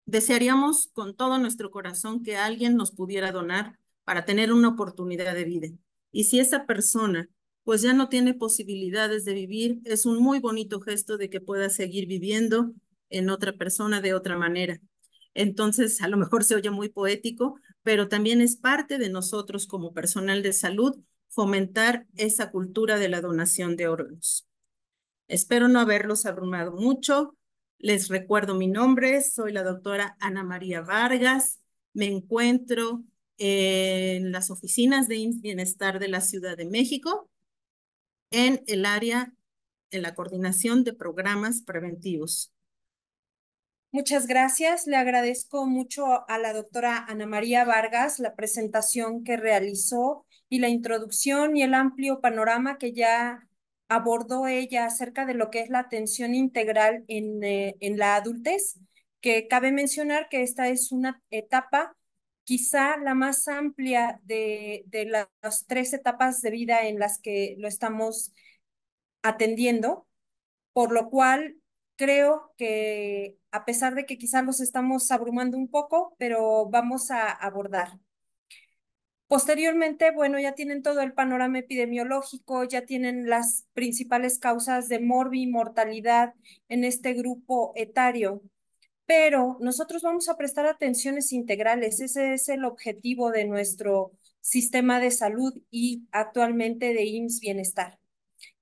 desearíamos con todo nuestro corazón que alguien nos pudiera donar para tener una oportunidad de vida. Y si esa persona pues ya no tiene posibilidades de vivir, es un muy bonito gesto de que pueda seguir viviendo en otra persona de otra manera. Entonces, a lo mejor se oye muy poético, pero también es parte de nosotros como personal de salud fomentar esa cultura de la donación de órganos. Espero no haberlos abrumado mucho. Les recuerdo mi nombre, soy la doctora Ana María Vargas. Me encuentro en las oficinas de Bienestar de la Ciudad de México en el área en la coordinación de programas preventivos. Muchas gracias. Le agradezco mucho a la doctora Ana María Vargas la presentación que realizó y la introducción y el amplio panorama que ya abordó ella acerca de lo que es la atención integral en, eh, la adultez, que cabe mencionar que esta es una etapa quizá la más amplia de, de las tres etapas de vida en las que lo estamos atendiendo, por lo cual creo que a pesar de que quizá nos estamos abrumando un poco, pero vamos a abordar. Posteriormente, bueno, ya tienen todo el panorama epidemiológico, ya tienen las principales causas de morbi mortalidad en este grupo etario. Pero nosotros vamos a prestar atenciones integrales, ese es el objetivo de nuestro sistema de salud y actualmente de IMSS Bienestar.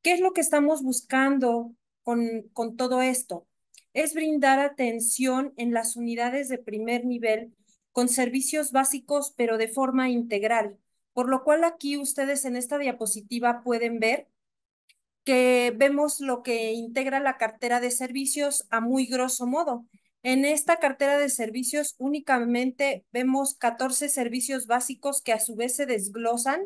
¿Qué es lo que estamos buscando con, con todo esto? Es brindar atención en las unidades de primer nivel con servicios básicos, pero de forma integral. Por lo cual aquí ustedes en esta diapositiva pueden ver que vemos lo que integra la cartera de servicios a muy grosso modo. En esta cartera de servicios únicamente vemos 14 servicios básicos que a su vez se desglosan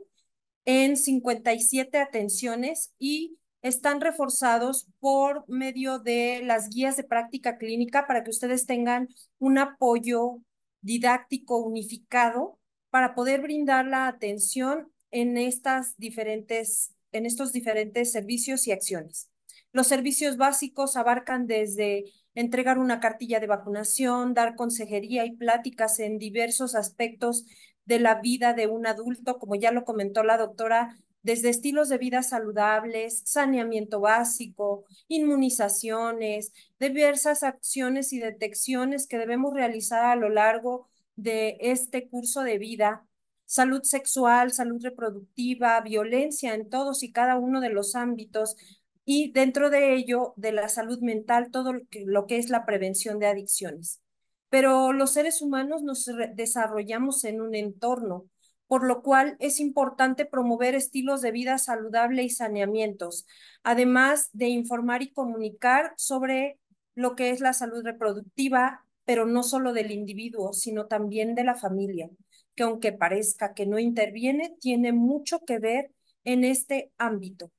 en 57 atenciones y están reforzados por medio de las guías de práctica clínica para que ustedes tengan un apoyo didáctico unificado para poder brindar la atención en, estas diferentes, en estos diferentes servicios y acciones. Los servicios básicos abarcan desde entregar una cartilla de vacunación, dar consejería y pláticas en diversos aspectos de la vida de un adulto, como ya lo comentó la doctora desde estilos de vida saludables, saneamiento básico, inmunizaciones, diversas acciones y detecciones que debemos realizar a lo largo de este curso de vida, salud sexual, salud reproductiva, violencia en todos y cada uno de los ámbitos y dentro de ello de la salud mental, todo lo que, es la prevención de adicciones. Pero los seres humanos nos desarrollamos en un entorno por lo cual es importante promover estilos de vida saludable y saneamientos, además de informar y comunicar sobre lo que es la salud reproductiva, pero no solo del individuo, sino también de la familia, que aunque parezca que no interviene, tiene mucho que ver en este ámbito.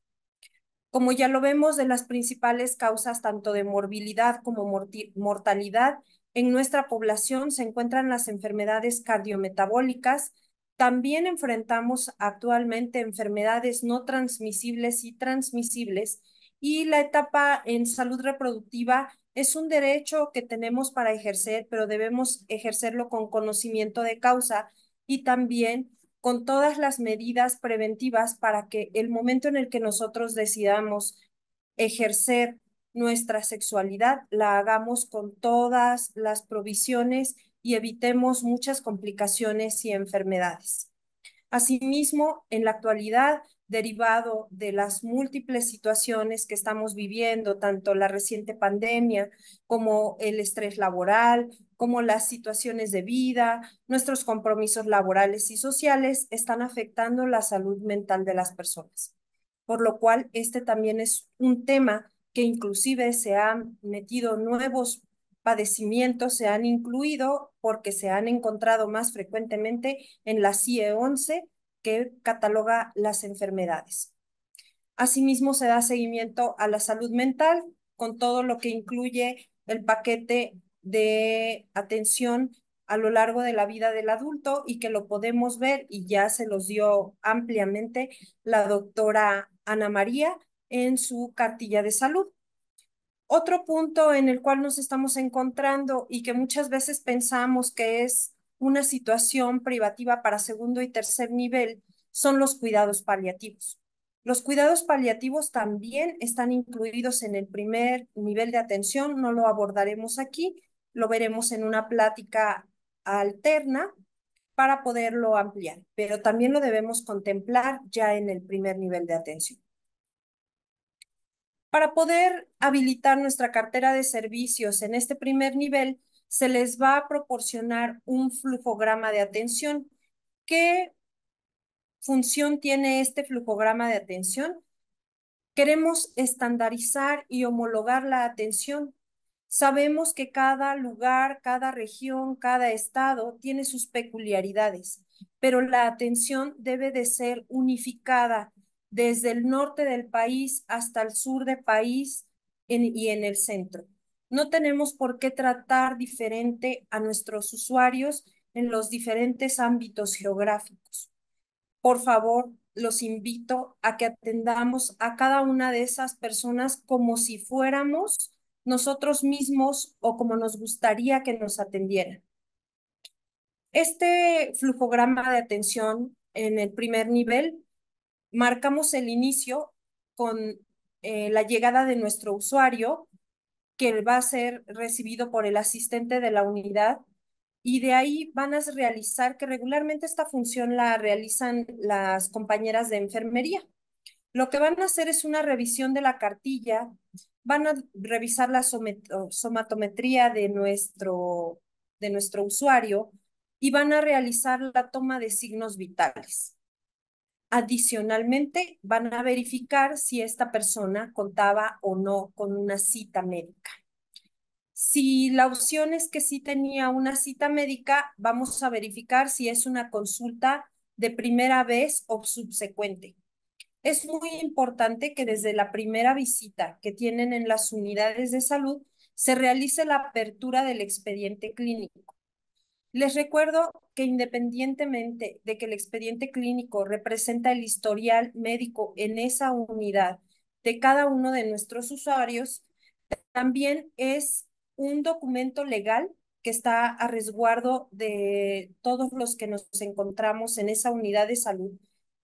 Como ya lo vemos, de las principales causas tanto de morbilidad como mortalidad en nuestra población se encuentran las enfermedades cardiometabólicas, también enfrentamos actualmente enfermedades no transmisibles y transmisibles y la etapa en salud reproductiva es un derecho que tenemos para ejercer, pero debemos ejercerlo con conocimiento de causa y también con todas las medidas preventivas para que el momento en el que nosotros decidamos ejercer nuestra sexualidad la hagamos con todas las provisiones y evitemos muchas complicaciones y enfermedades. Asimismo, en la actualidad, derivado de las múltiples situaciones que estamos viviendo, tanto la reciente pandemia como el estrés laboral, como las situaciones de vida, nuestros compromisos laborales y sociales están afectando la salud mental de las personas. Por lo cual, este también es un tema que inclusive se han metido nuevos padecimientos se han incluido porque se han encontrado más frecuentemente en la CIE 11 que cataloga las enfermedades. Asimismo, se da seguimiento a la salud mental con todo lo que incluye el paquete de atención a lo largo de la vida del adulto y que lo podemos ver y ya se los dio ampliamente la doctora Ana María en su cartilla de salud. Otro punto en el cual nos estamos encontrando y que muchas veces pensamos que es una situación privativa para segundo y tercer nivel son los cuidados paliativos. Los cuidados paliativos también están incluidos en el primer nivel de atención, no lo abordaremos aquí, lo veremos en una plática alterna para poderlo ampliar, pero también lo debemos contemplar ya en el primer nivel de atención. Para poder habilitar nuestra cartera de servicios en este primer nivel, se les va a proporcionar un flujograma de atención. ¿Qué función tiene este flujograma de atención? Queremos estandarizar y homologar la atención. Sabemos que cada lugar, cada región, cada estado tiene sus peculiaridades, pero la atención debe de ser unificada desde el norte del país hasta el sur del país y en el centro. No tenemos por qué tratar diferente a nuestros usuarios en los diferentes ámbitos geográficos. Por favor, los invito a que atendamos a cada una de esas personas como si fuéramos nosotros mismos o como nos gustaría que nos atendieran. Este flujograma de atención en el primer nivel marcamos el inicio con eh, la llegada de nuestro usuario, que va a ser recibido por el asistente de la unidad, y de ahí van a realizar, que regularmente esta función la realizan las compañeras de enfermería. Lo que van a hacer es una revisión de la cartilla, van a revisar la somatometría de nuestro, de nuestro usuario y van a realizar la toma de signos vitales. Adicionalmente, van a verificar si esta persona contaba o no con una cita médica. Si la opción es que sí tenía una cita médica, vamos a verificar si es una consulta de primera vez o subsecuente. Es muy importante que desde la primera visita que tienen en las unidades de salud se realice la apertura del expediente clínico. Les recuerdo que independientemente de que el expediente clínico representa el historial médico en esa unidad de cada uno de nuestros usuarios, también es un documento legal que está a resguardo de todos los que nos encontramos en esa unidad de salud,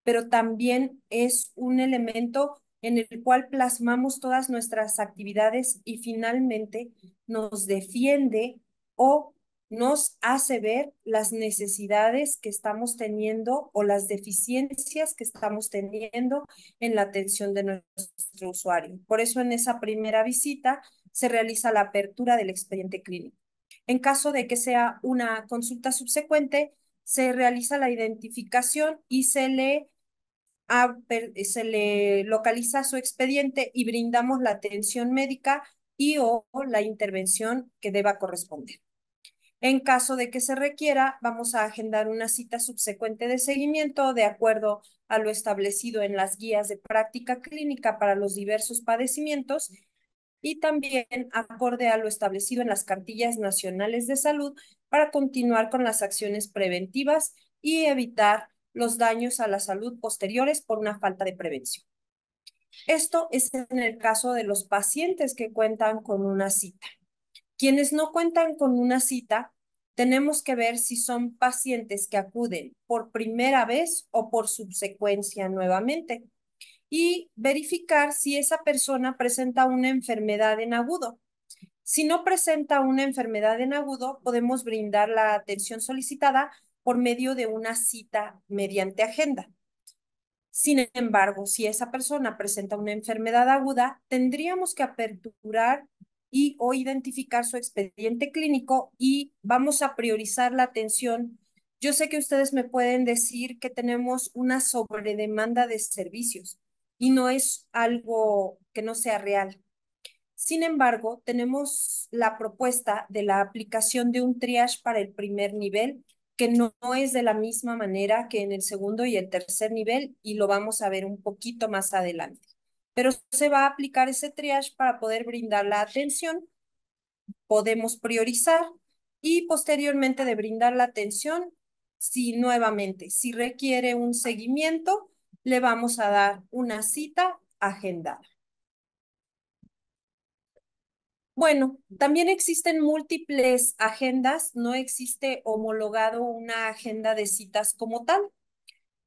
pero también es un elemento en el cual plasmamos todas nuestras actividades y finalmente nos defiende o nos hace ver las necesidades que estamos teniendo o las deficiencias que estamos teniendo en la atención de nuestro usuario. Por eso en esa primera visita se realiza la apertura del expediente clínico. En caso de que sea una consulta subsecuente, se realiza la identificación y se le, se le localiza su expediente y brindamos la atención médica y o la intervención que deba corresponder. En caso de que se requiera, vamos a agendar una cita subsecuente de seguimiento de acuerdo a lo establecido en las guías de práctica clínica para los diversos padecimientos y también acorde a lo establecido en las cartillas nacionales de salud para continuar con las acciones preventivas y evitar los daños a la salud posteriores por una falta de prevención. Esto es en el caso de los pacientes que cuentan con una cita. Quienes no cuentan con una cita, tenemos que ver si son pacientes que acuden por primera vez o por subsecuencia nuevamente y verificar si esa persona presenta una enfermedad en agudo. Si no presenta una enfermedad en agudo, podemos brindar la atención solicitada por medio de una cita mediante agenda. Sin embargo, si esa persona presenta una enfermedad aguda, tendríamos que aperturar y o identificar su expediente clínico y vamos a priorizar la atención. Yo sé que ustedes me pueden decir que tenemos una sobredemanda de servicios y no es algo que no sea real. Sin embargo, tenemos la propuesta de la aplicación de un triage para el primer nivel, que no, es de la misma manera que en el segundo y el tercer nivel, y lo vamos a ver un poquito más adelante pero se va a aplicar ese triage para poder brindar la atención. Podemos priorizar y posteriormente de brindar la atención, si nuevamente, si requiere un seguimiento, le vamos a dar una cita agendada. Bueno, también existen múltiples agendas, no existe homologado una agenda de citas como tal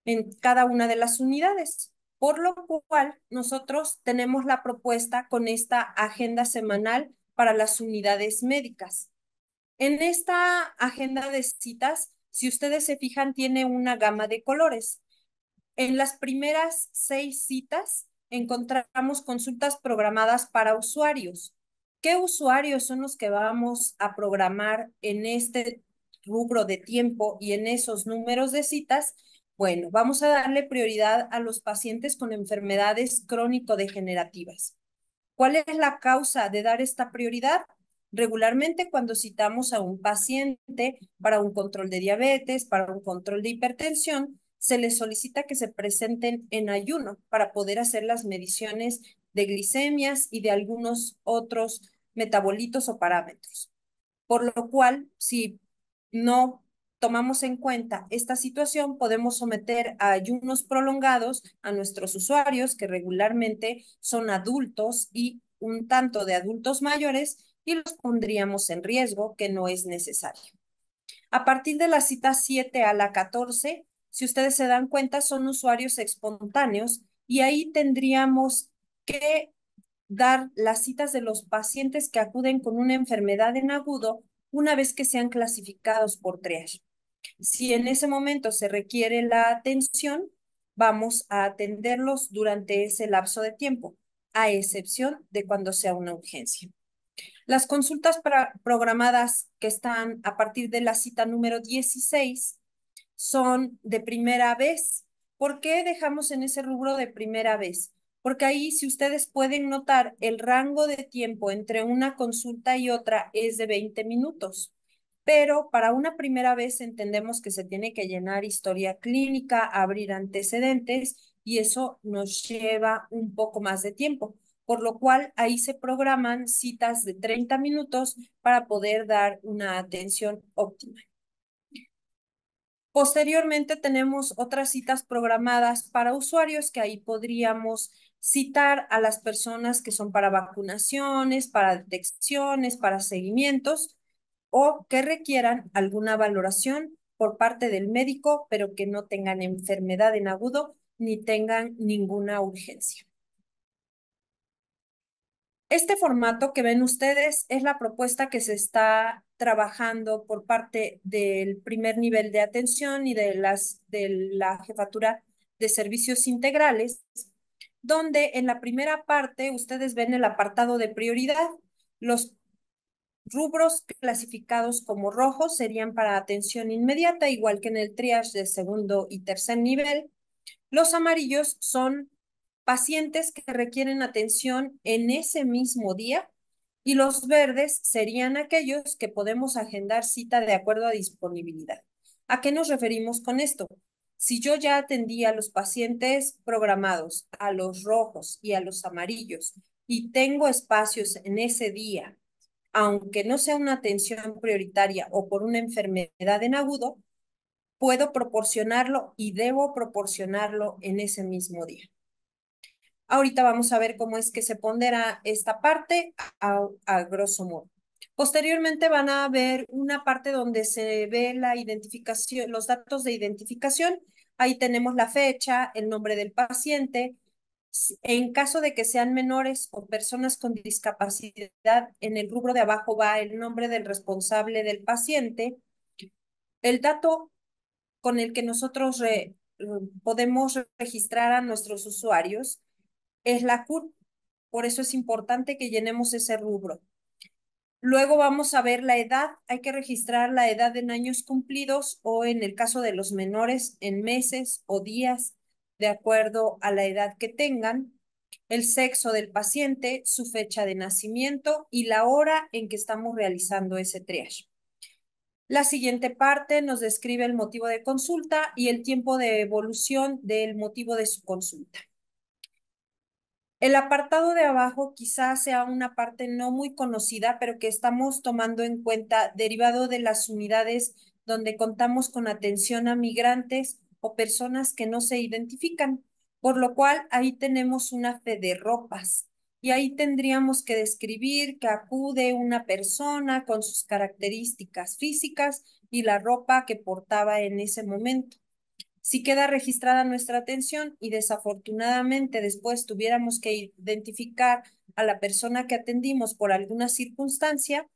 en cada una de las unidades. Por lo cual, nosotros tenemos la propuesta con esta agenda semanal para las unidades médicas. En esta agenda de citas, si ustedes se fijan, tiene una gama de colores. En las primeras seis citas encontramos consultas programadas para usuarios. ¿Qué usuarios son los que vamos a programar en este rubro de tiempo y en esos números de citas? Bueno, vamos a darle prioridad a los pacientes con enfermedades crónico-degenerativas. ¿Cuál es la causa de dar esta prioridad? Regularmente cuando citamos a un paciente para un control de diabetes, para un control de hipertensión, se les solicita que se presenten en ayuno para poder hacer las mediciones de glicemias y de algunos otros metabolitos o parámetros. Por lo cual, si no tomamos en cuenta esta situación, podemos someter a ayunos prolongados a nuestros usuarios, que regularmente son adultos y un tanto de adultos mayores, y los pondríamos en riesgo, que no es necesario. A partir de la cita 7 a la 14, si ustedes se dan cuenta, son usuarios espontáneos y ahí tendríamos que dar las citas de los pacientes que acuden con una enfermedad en agudo una vez que sean clasificados por triage. Si en ese momento se requiere la atención, vamos a atenderlos durante ese lapso de tiempo, a excepción de cuando sea una urgencia. Las consultas programadas que están a partir de la cita número 16 son de primera vez. ¿Por qué dejamos en ese rubro de primera vez? Porque ahí, si ustedes pueden notar, el rango de tiempo entre una consulta y otra es de 20 minutos pero para una primera vez entendemos que se tiene que llenar historia clínica, abrir antecedentes y eso nos lleva un poco más de tiempo, por lo cual ahí se programan citas de 30 minutos para poder dar una atención óptima. Posteriormente tenemos otras citas programadas para usuarios que ahí podríamos citar a las personas que son para vacunaciones, para detecciones, para seguimientos o que requieran alguna valoración por parte del médico, pero que no tengan enfermedad en agudo ni tengan ninguna urgencia. Este formato que ven ustedes es la propuesta que se está trabajando por parte del primer nivel de atención y de, las, de la jefatura de servicios integrales, donde en la primera parte ustedes ven el apartado de prioridad, los Rubros clasificados como rojos serían para atención inmediata, igual que en el triage de segundo y tercer nivel. Los amarillos son pacientes que requieren atención en ese mismo día y los verdes serían aquellos que podemos agendar cita de acuerdo a disponibilidad. ¿A qué nos referimos con esto? Si yo ya atendía a los pacientes programados, a los rojos y a los amarillos, y tengo espacios en ese día aunque no sea una atención prioritaria o por una enfermedad en agudo, puedo proporcionarlo y debo proporcionarlo en ese mismo día. Ahorita vamos a ver cómo es que se pondera esta parte a, grosso modo. Posteriormente van a ver una parte donde se ve la identificación, los datos de identificación. Ahí tenemos la fecha, el nombre del paciente, en caso de que sean menores o personas con discapacidad, en el rubro de abajo va el nombre del responsable del paciente. El dato con el que nosotros podemos registrar a nuestros usuarios es la CUR, Por eso es importante que llenemos ese rubro. Luego vamos a ver la edad. Hay que registrar la edad en años cumplidos o en el caso de los menores en meses o días de acuerdo a la edad que tengan, el sexo del paciente, su fecha de nacimiento y la hora en que estamos realizando ese triage. La siguiente parte nos describe el motivo de consulta y el tiempo de evolución del motivo de su consulta. El apartado de abajo quizás sea una parte no muy conocida, pero que estamos tomando en cuenta derivado de las unidades donde contamos con atención a migrantes o personas que no se identifican, por lo cual ahí tenemos una fe de ropas y ahí tendríamos que describir que acude una persona con sus características físicas y la ropa que portaba en ese momento. Si queda registrada nuestra atención y desafortunadamente después tuviéramos que identificar a la persona que atendimos por alguna circunstancia,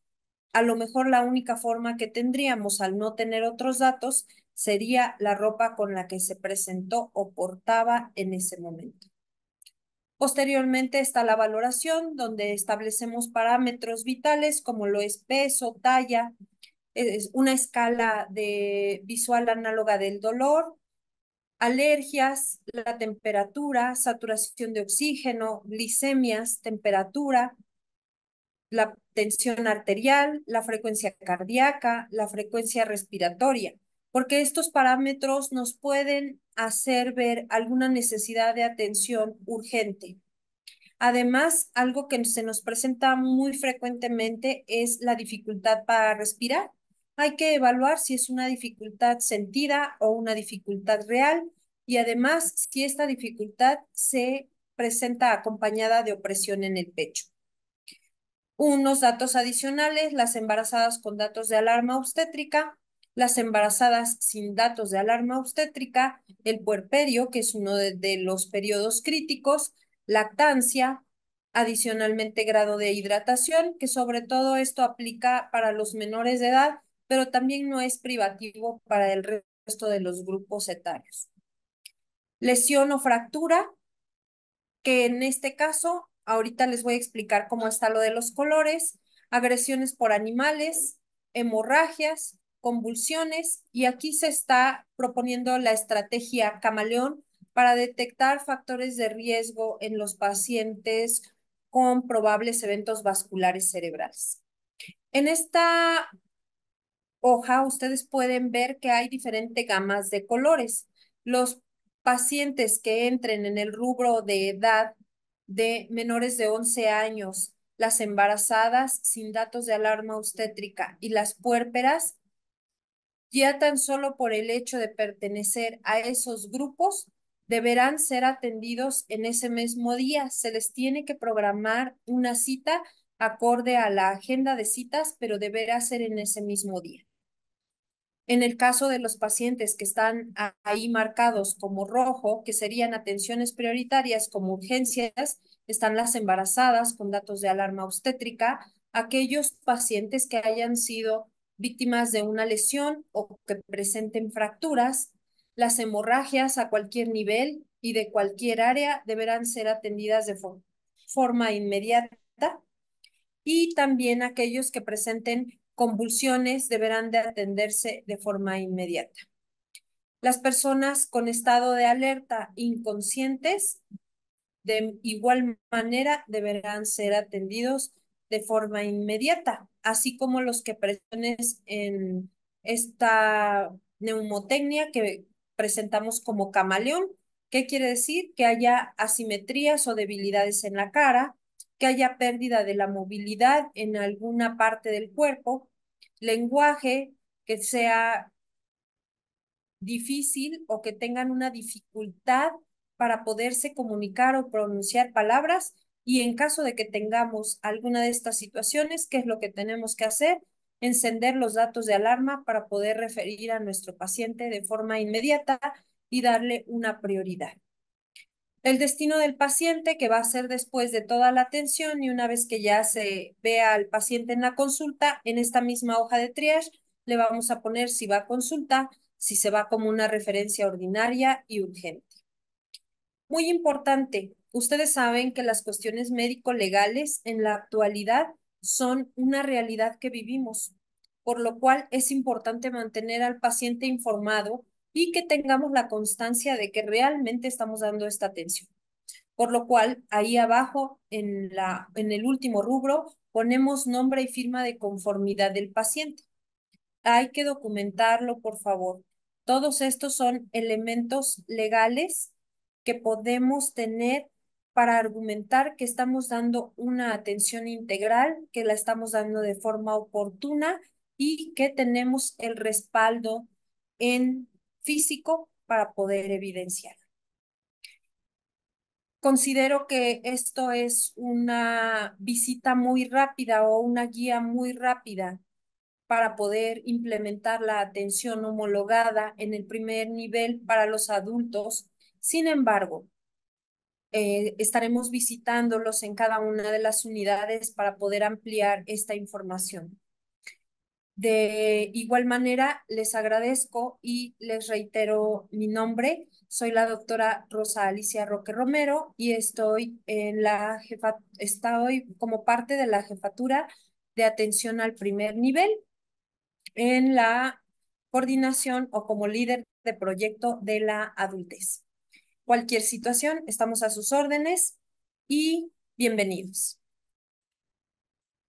a lo mejor la única forma que tendríamos al no tener otros datos sería la ropa con la que se presentó o portaba en ese momento. Posteriormente está la valoración, donde establecemos parámetros vitales como lo es peso, talla, es una escala de visual análoga del dolor, alergias, la temperatura, saturación de oxígeno, glicemias, temperatura, la tensión arterial, la frecuencia cardíaca, la frecuencia respiratoria porque estos parámetros nos pueden hacer ver alguna necesidad de atención urgente. Además, algo que se nos presenta muy frecuentemente es la dificultad para respirar. Hay que evaluar si es una dificultad sentida o una dificultad real y además si esta dificultad se presenta acompañada de opresión en el pecho. Unos datos adicionales, las embarazadas con datos de alarma obstétrica las embarazadas sin datos de alarma obstétrica, el puerperio, que es uno de, los periodos críticos, lactancia, adicionalmente grado de hidratación, que sobre todo esto aplica para los menores de edad, pero también no es privativo para el resto de los grupos etarios. Lesión o fractura, que en este caso, ahorita les voy a explicar cómo está lo de los colores, agresiones por animales, hemorragias, convulsiones y aquí se está proponiendo la estrategia camaleón para detectar factores de riesgo en los pacientes con probables eventos vasculares cerebrales. En esta hoja ustedes pueden ver que hay diferentes gamas de colores. Los pacientes que entren en el rubro de edad de menores de 11 años, las embarazadas sin datos de alarma obstétrica y las puérperas ya tan solo por el hecho de pertenecer a esos grupos, deberán ser atendidos en ese mismo día. Se les tiene que programar una cita acorde a la agenda de citas, pero deberá ser en ese mismo día. En el caso de los pacientes que están ahí marcados como rojo, que serían atenciones prioritarias como urgencias, están las embarazadas con datos de alarma obstétrica, aquellos pacientes que hayan sido víctimas de una lesión o que presenten fracturas, las hemorragias a cualquier nivel y de cualquier área deberán ser atendidas de forma inmediata y también aquellos que presenten convulsiones deberán de atenderse de forma inmediata. Las personas con estado de alerta inconscientes de igual manera deberán ser atendidos de forma inmediata, así como los que presiones en esta neumotecnia que presentamos como camaleón. ¿Qué quiere decir? Que haya asimetrías o debilidades en la cara, que haya pérdida de la movilidad en alguna parte del cuerpo, lenguaje que sea difícil o que tengan una dificultad para poderse comunicar o pronunciar palabras y en caso de que tengamos alguna de estas situaciones, ¿qué es lo que tenemos que hacer? Encender los datos de alarma para poder referir a nuestro paciente de forma inmediata y darle una prioridad. El destino del paciente, que va a ser después de toda la atención y una vez que ya se vea al paciente en la consulta, en esta misma hoja de triage le vamos a poner si va a consulta, si se va como una referencia ordinaria y urgente. Muy importante, ustedes saben que las cuestiones médico-legales en la actualidad son una realidad que vivimos, por lo cual es importante mantener al paciente informado y que tengamos la constancia de que realmente estamos dando esta atención. Por lo cual, ahí abajo, en, la, en el último rubro, ponemos nombre y firma de conformidad del paciente. Hay que documentarlo, por favor. Todos estos son elementos legales que podemos tener para argumentar que estamos dando una atención integral, que la estamos dando de forma oportuna y que tenemos el respaldo en físico para poder evidenciar. Considero que esto es una visita muy rápida o una guía muy rápida para poder implementar la atención homologada en el primer nivel para los adultos. Sin embargo, eh, estaremos visitándolos en cada una de las unidades para poder ampliar esta información. De igual manera, les agradezco y les reitero mi nombre. Soy la doctora Rosa Alicia Roque Romero y estoy, en la jefa, estoy como parte de la jefatura de atención al primer nivel en la coordinación o como líder de proyecto de la adultez. Cualquier situación, estamos a sus órdenes y bienvenidos.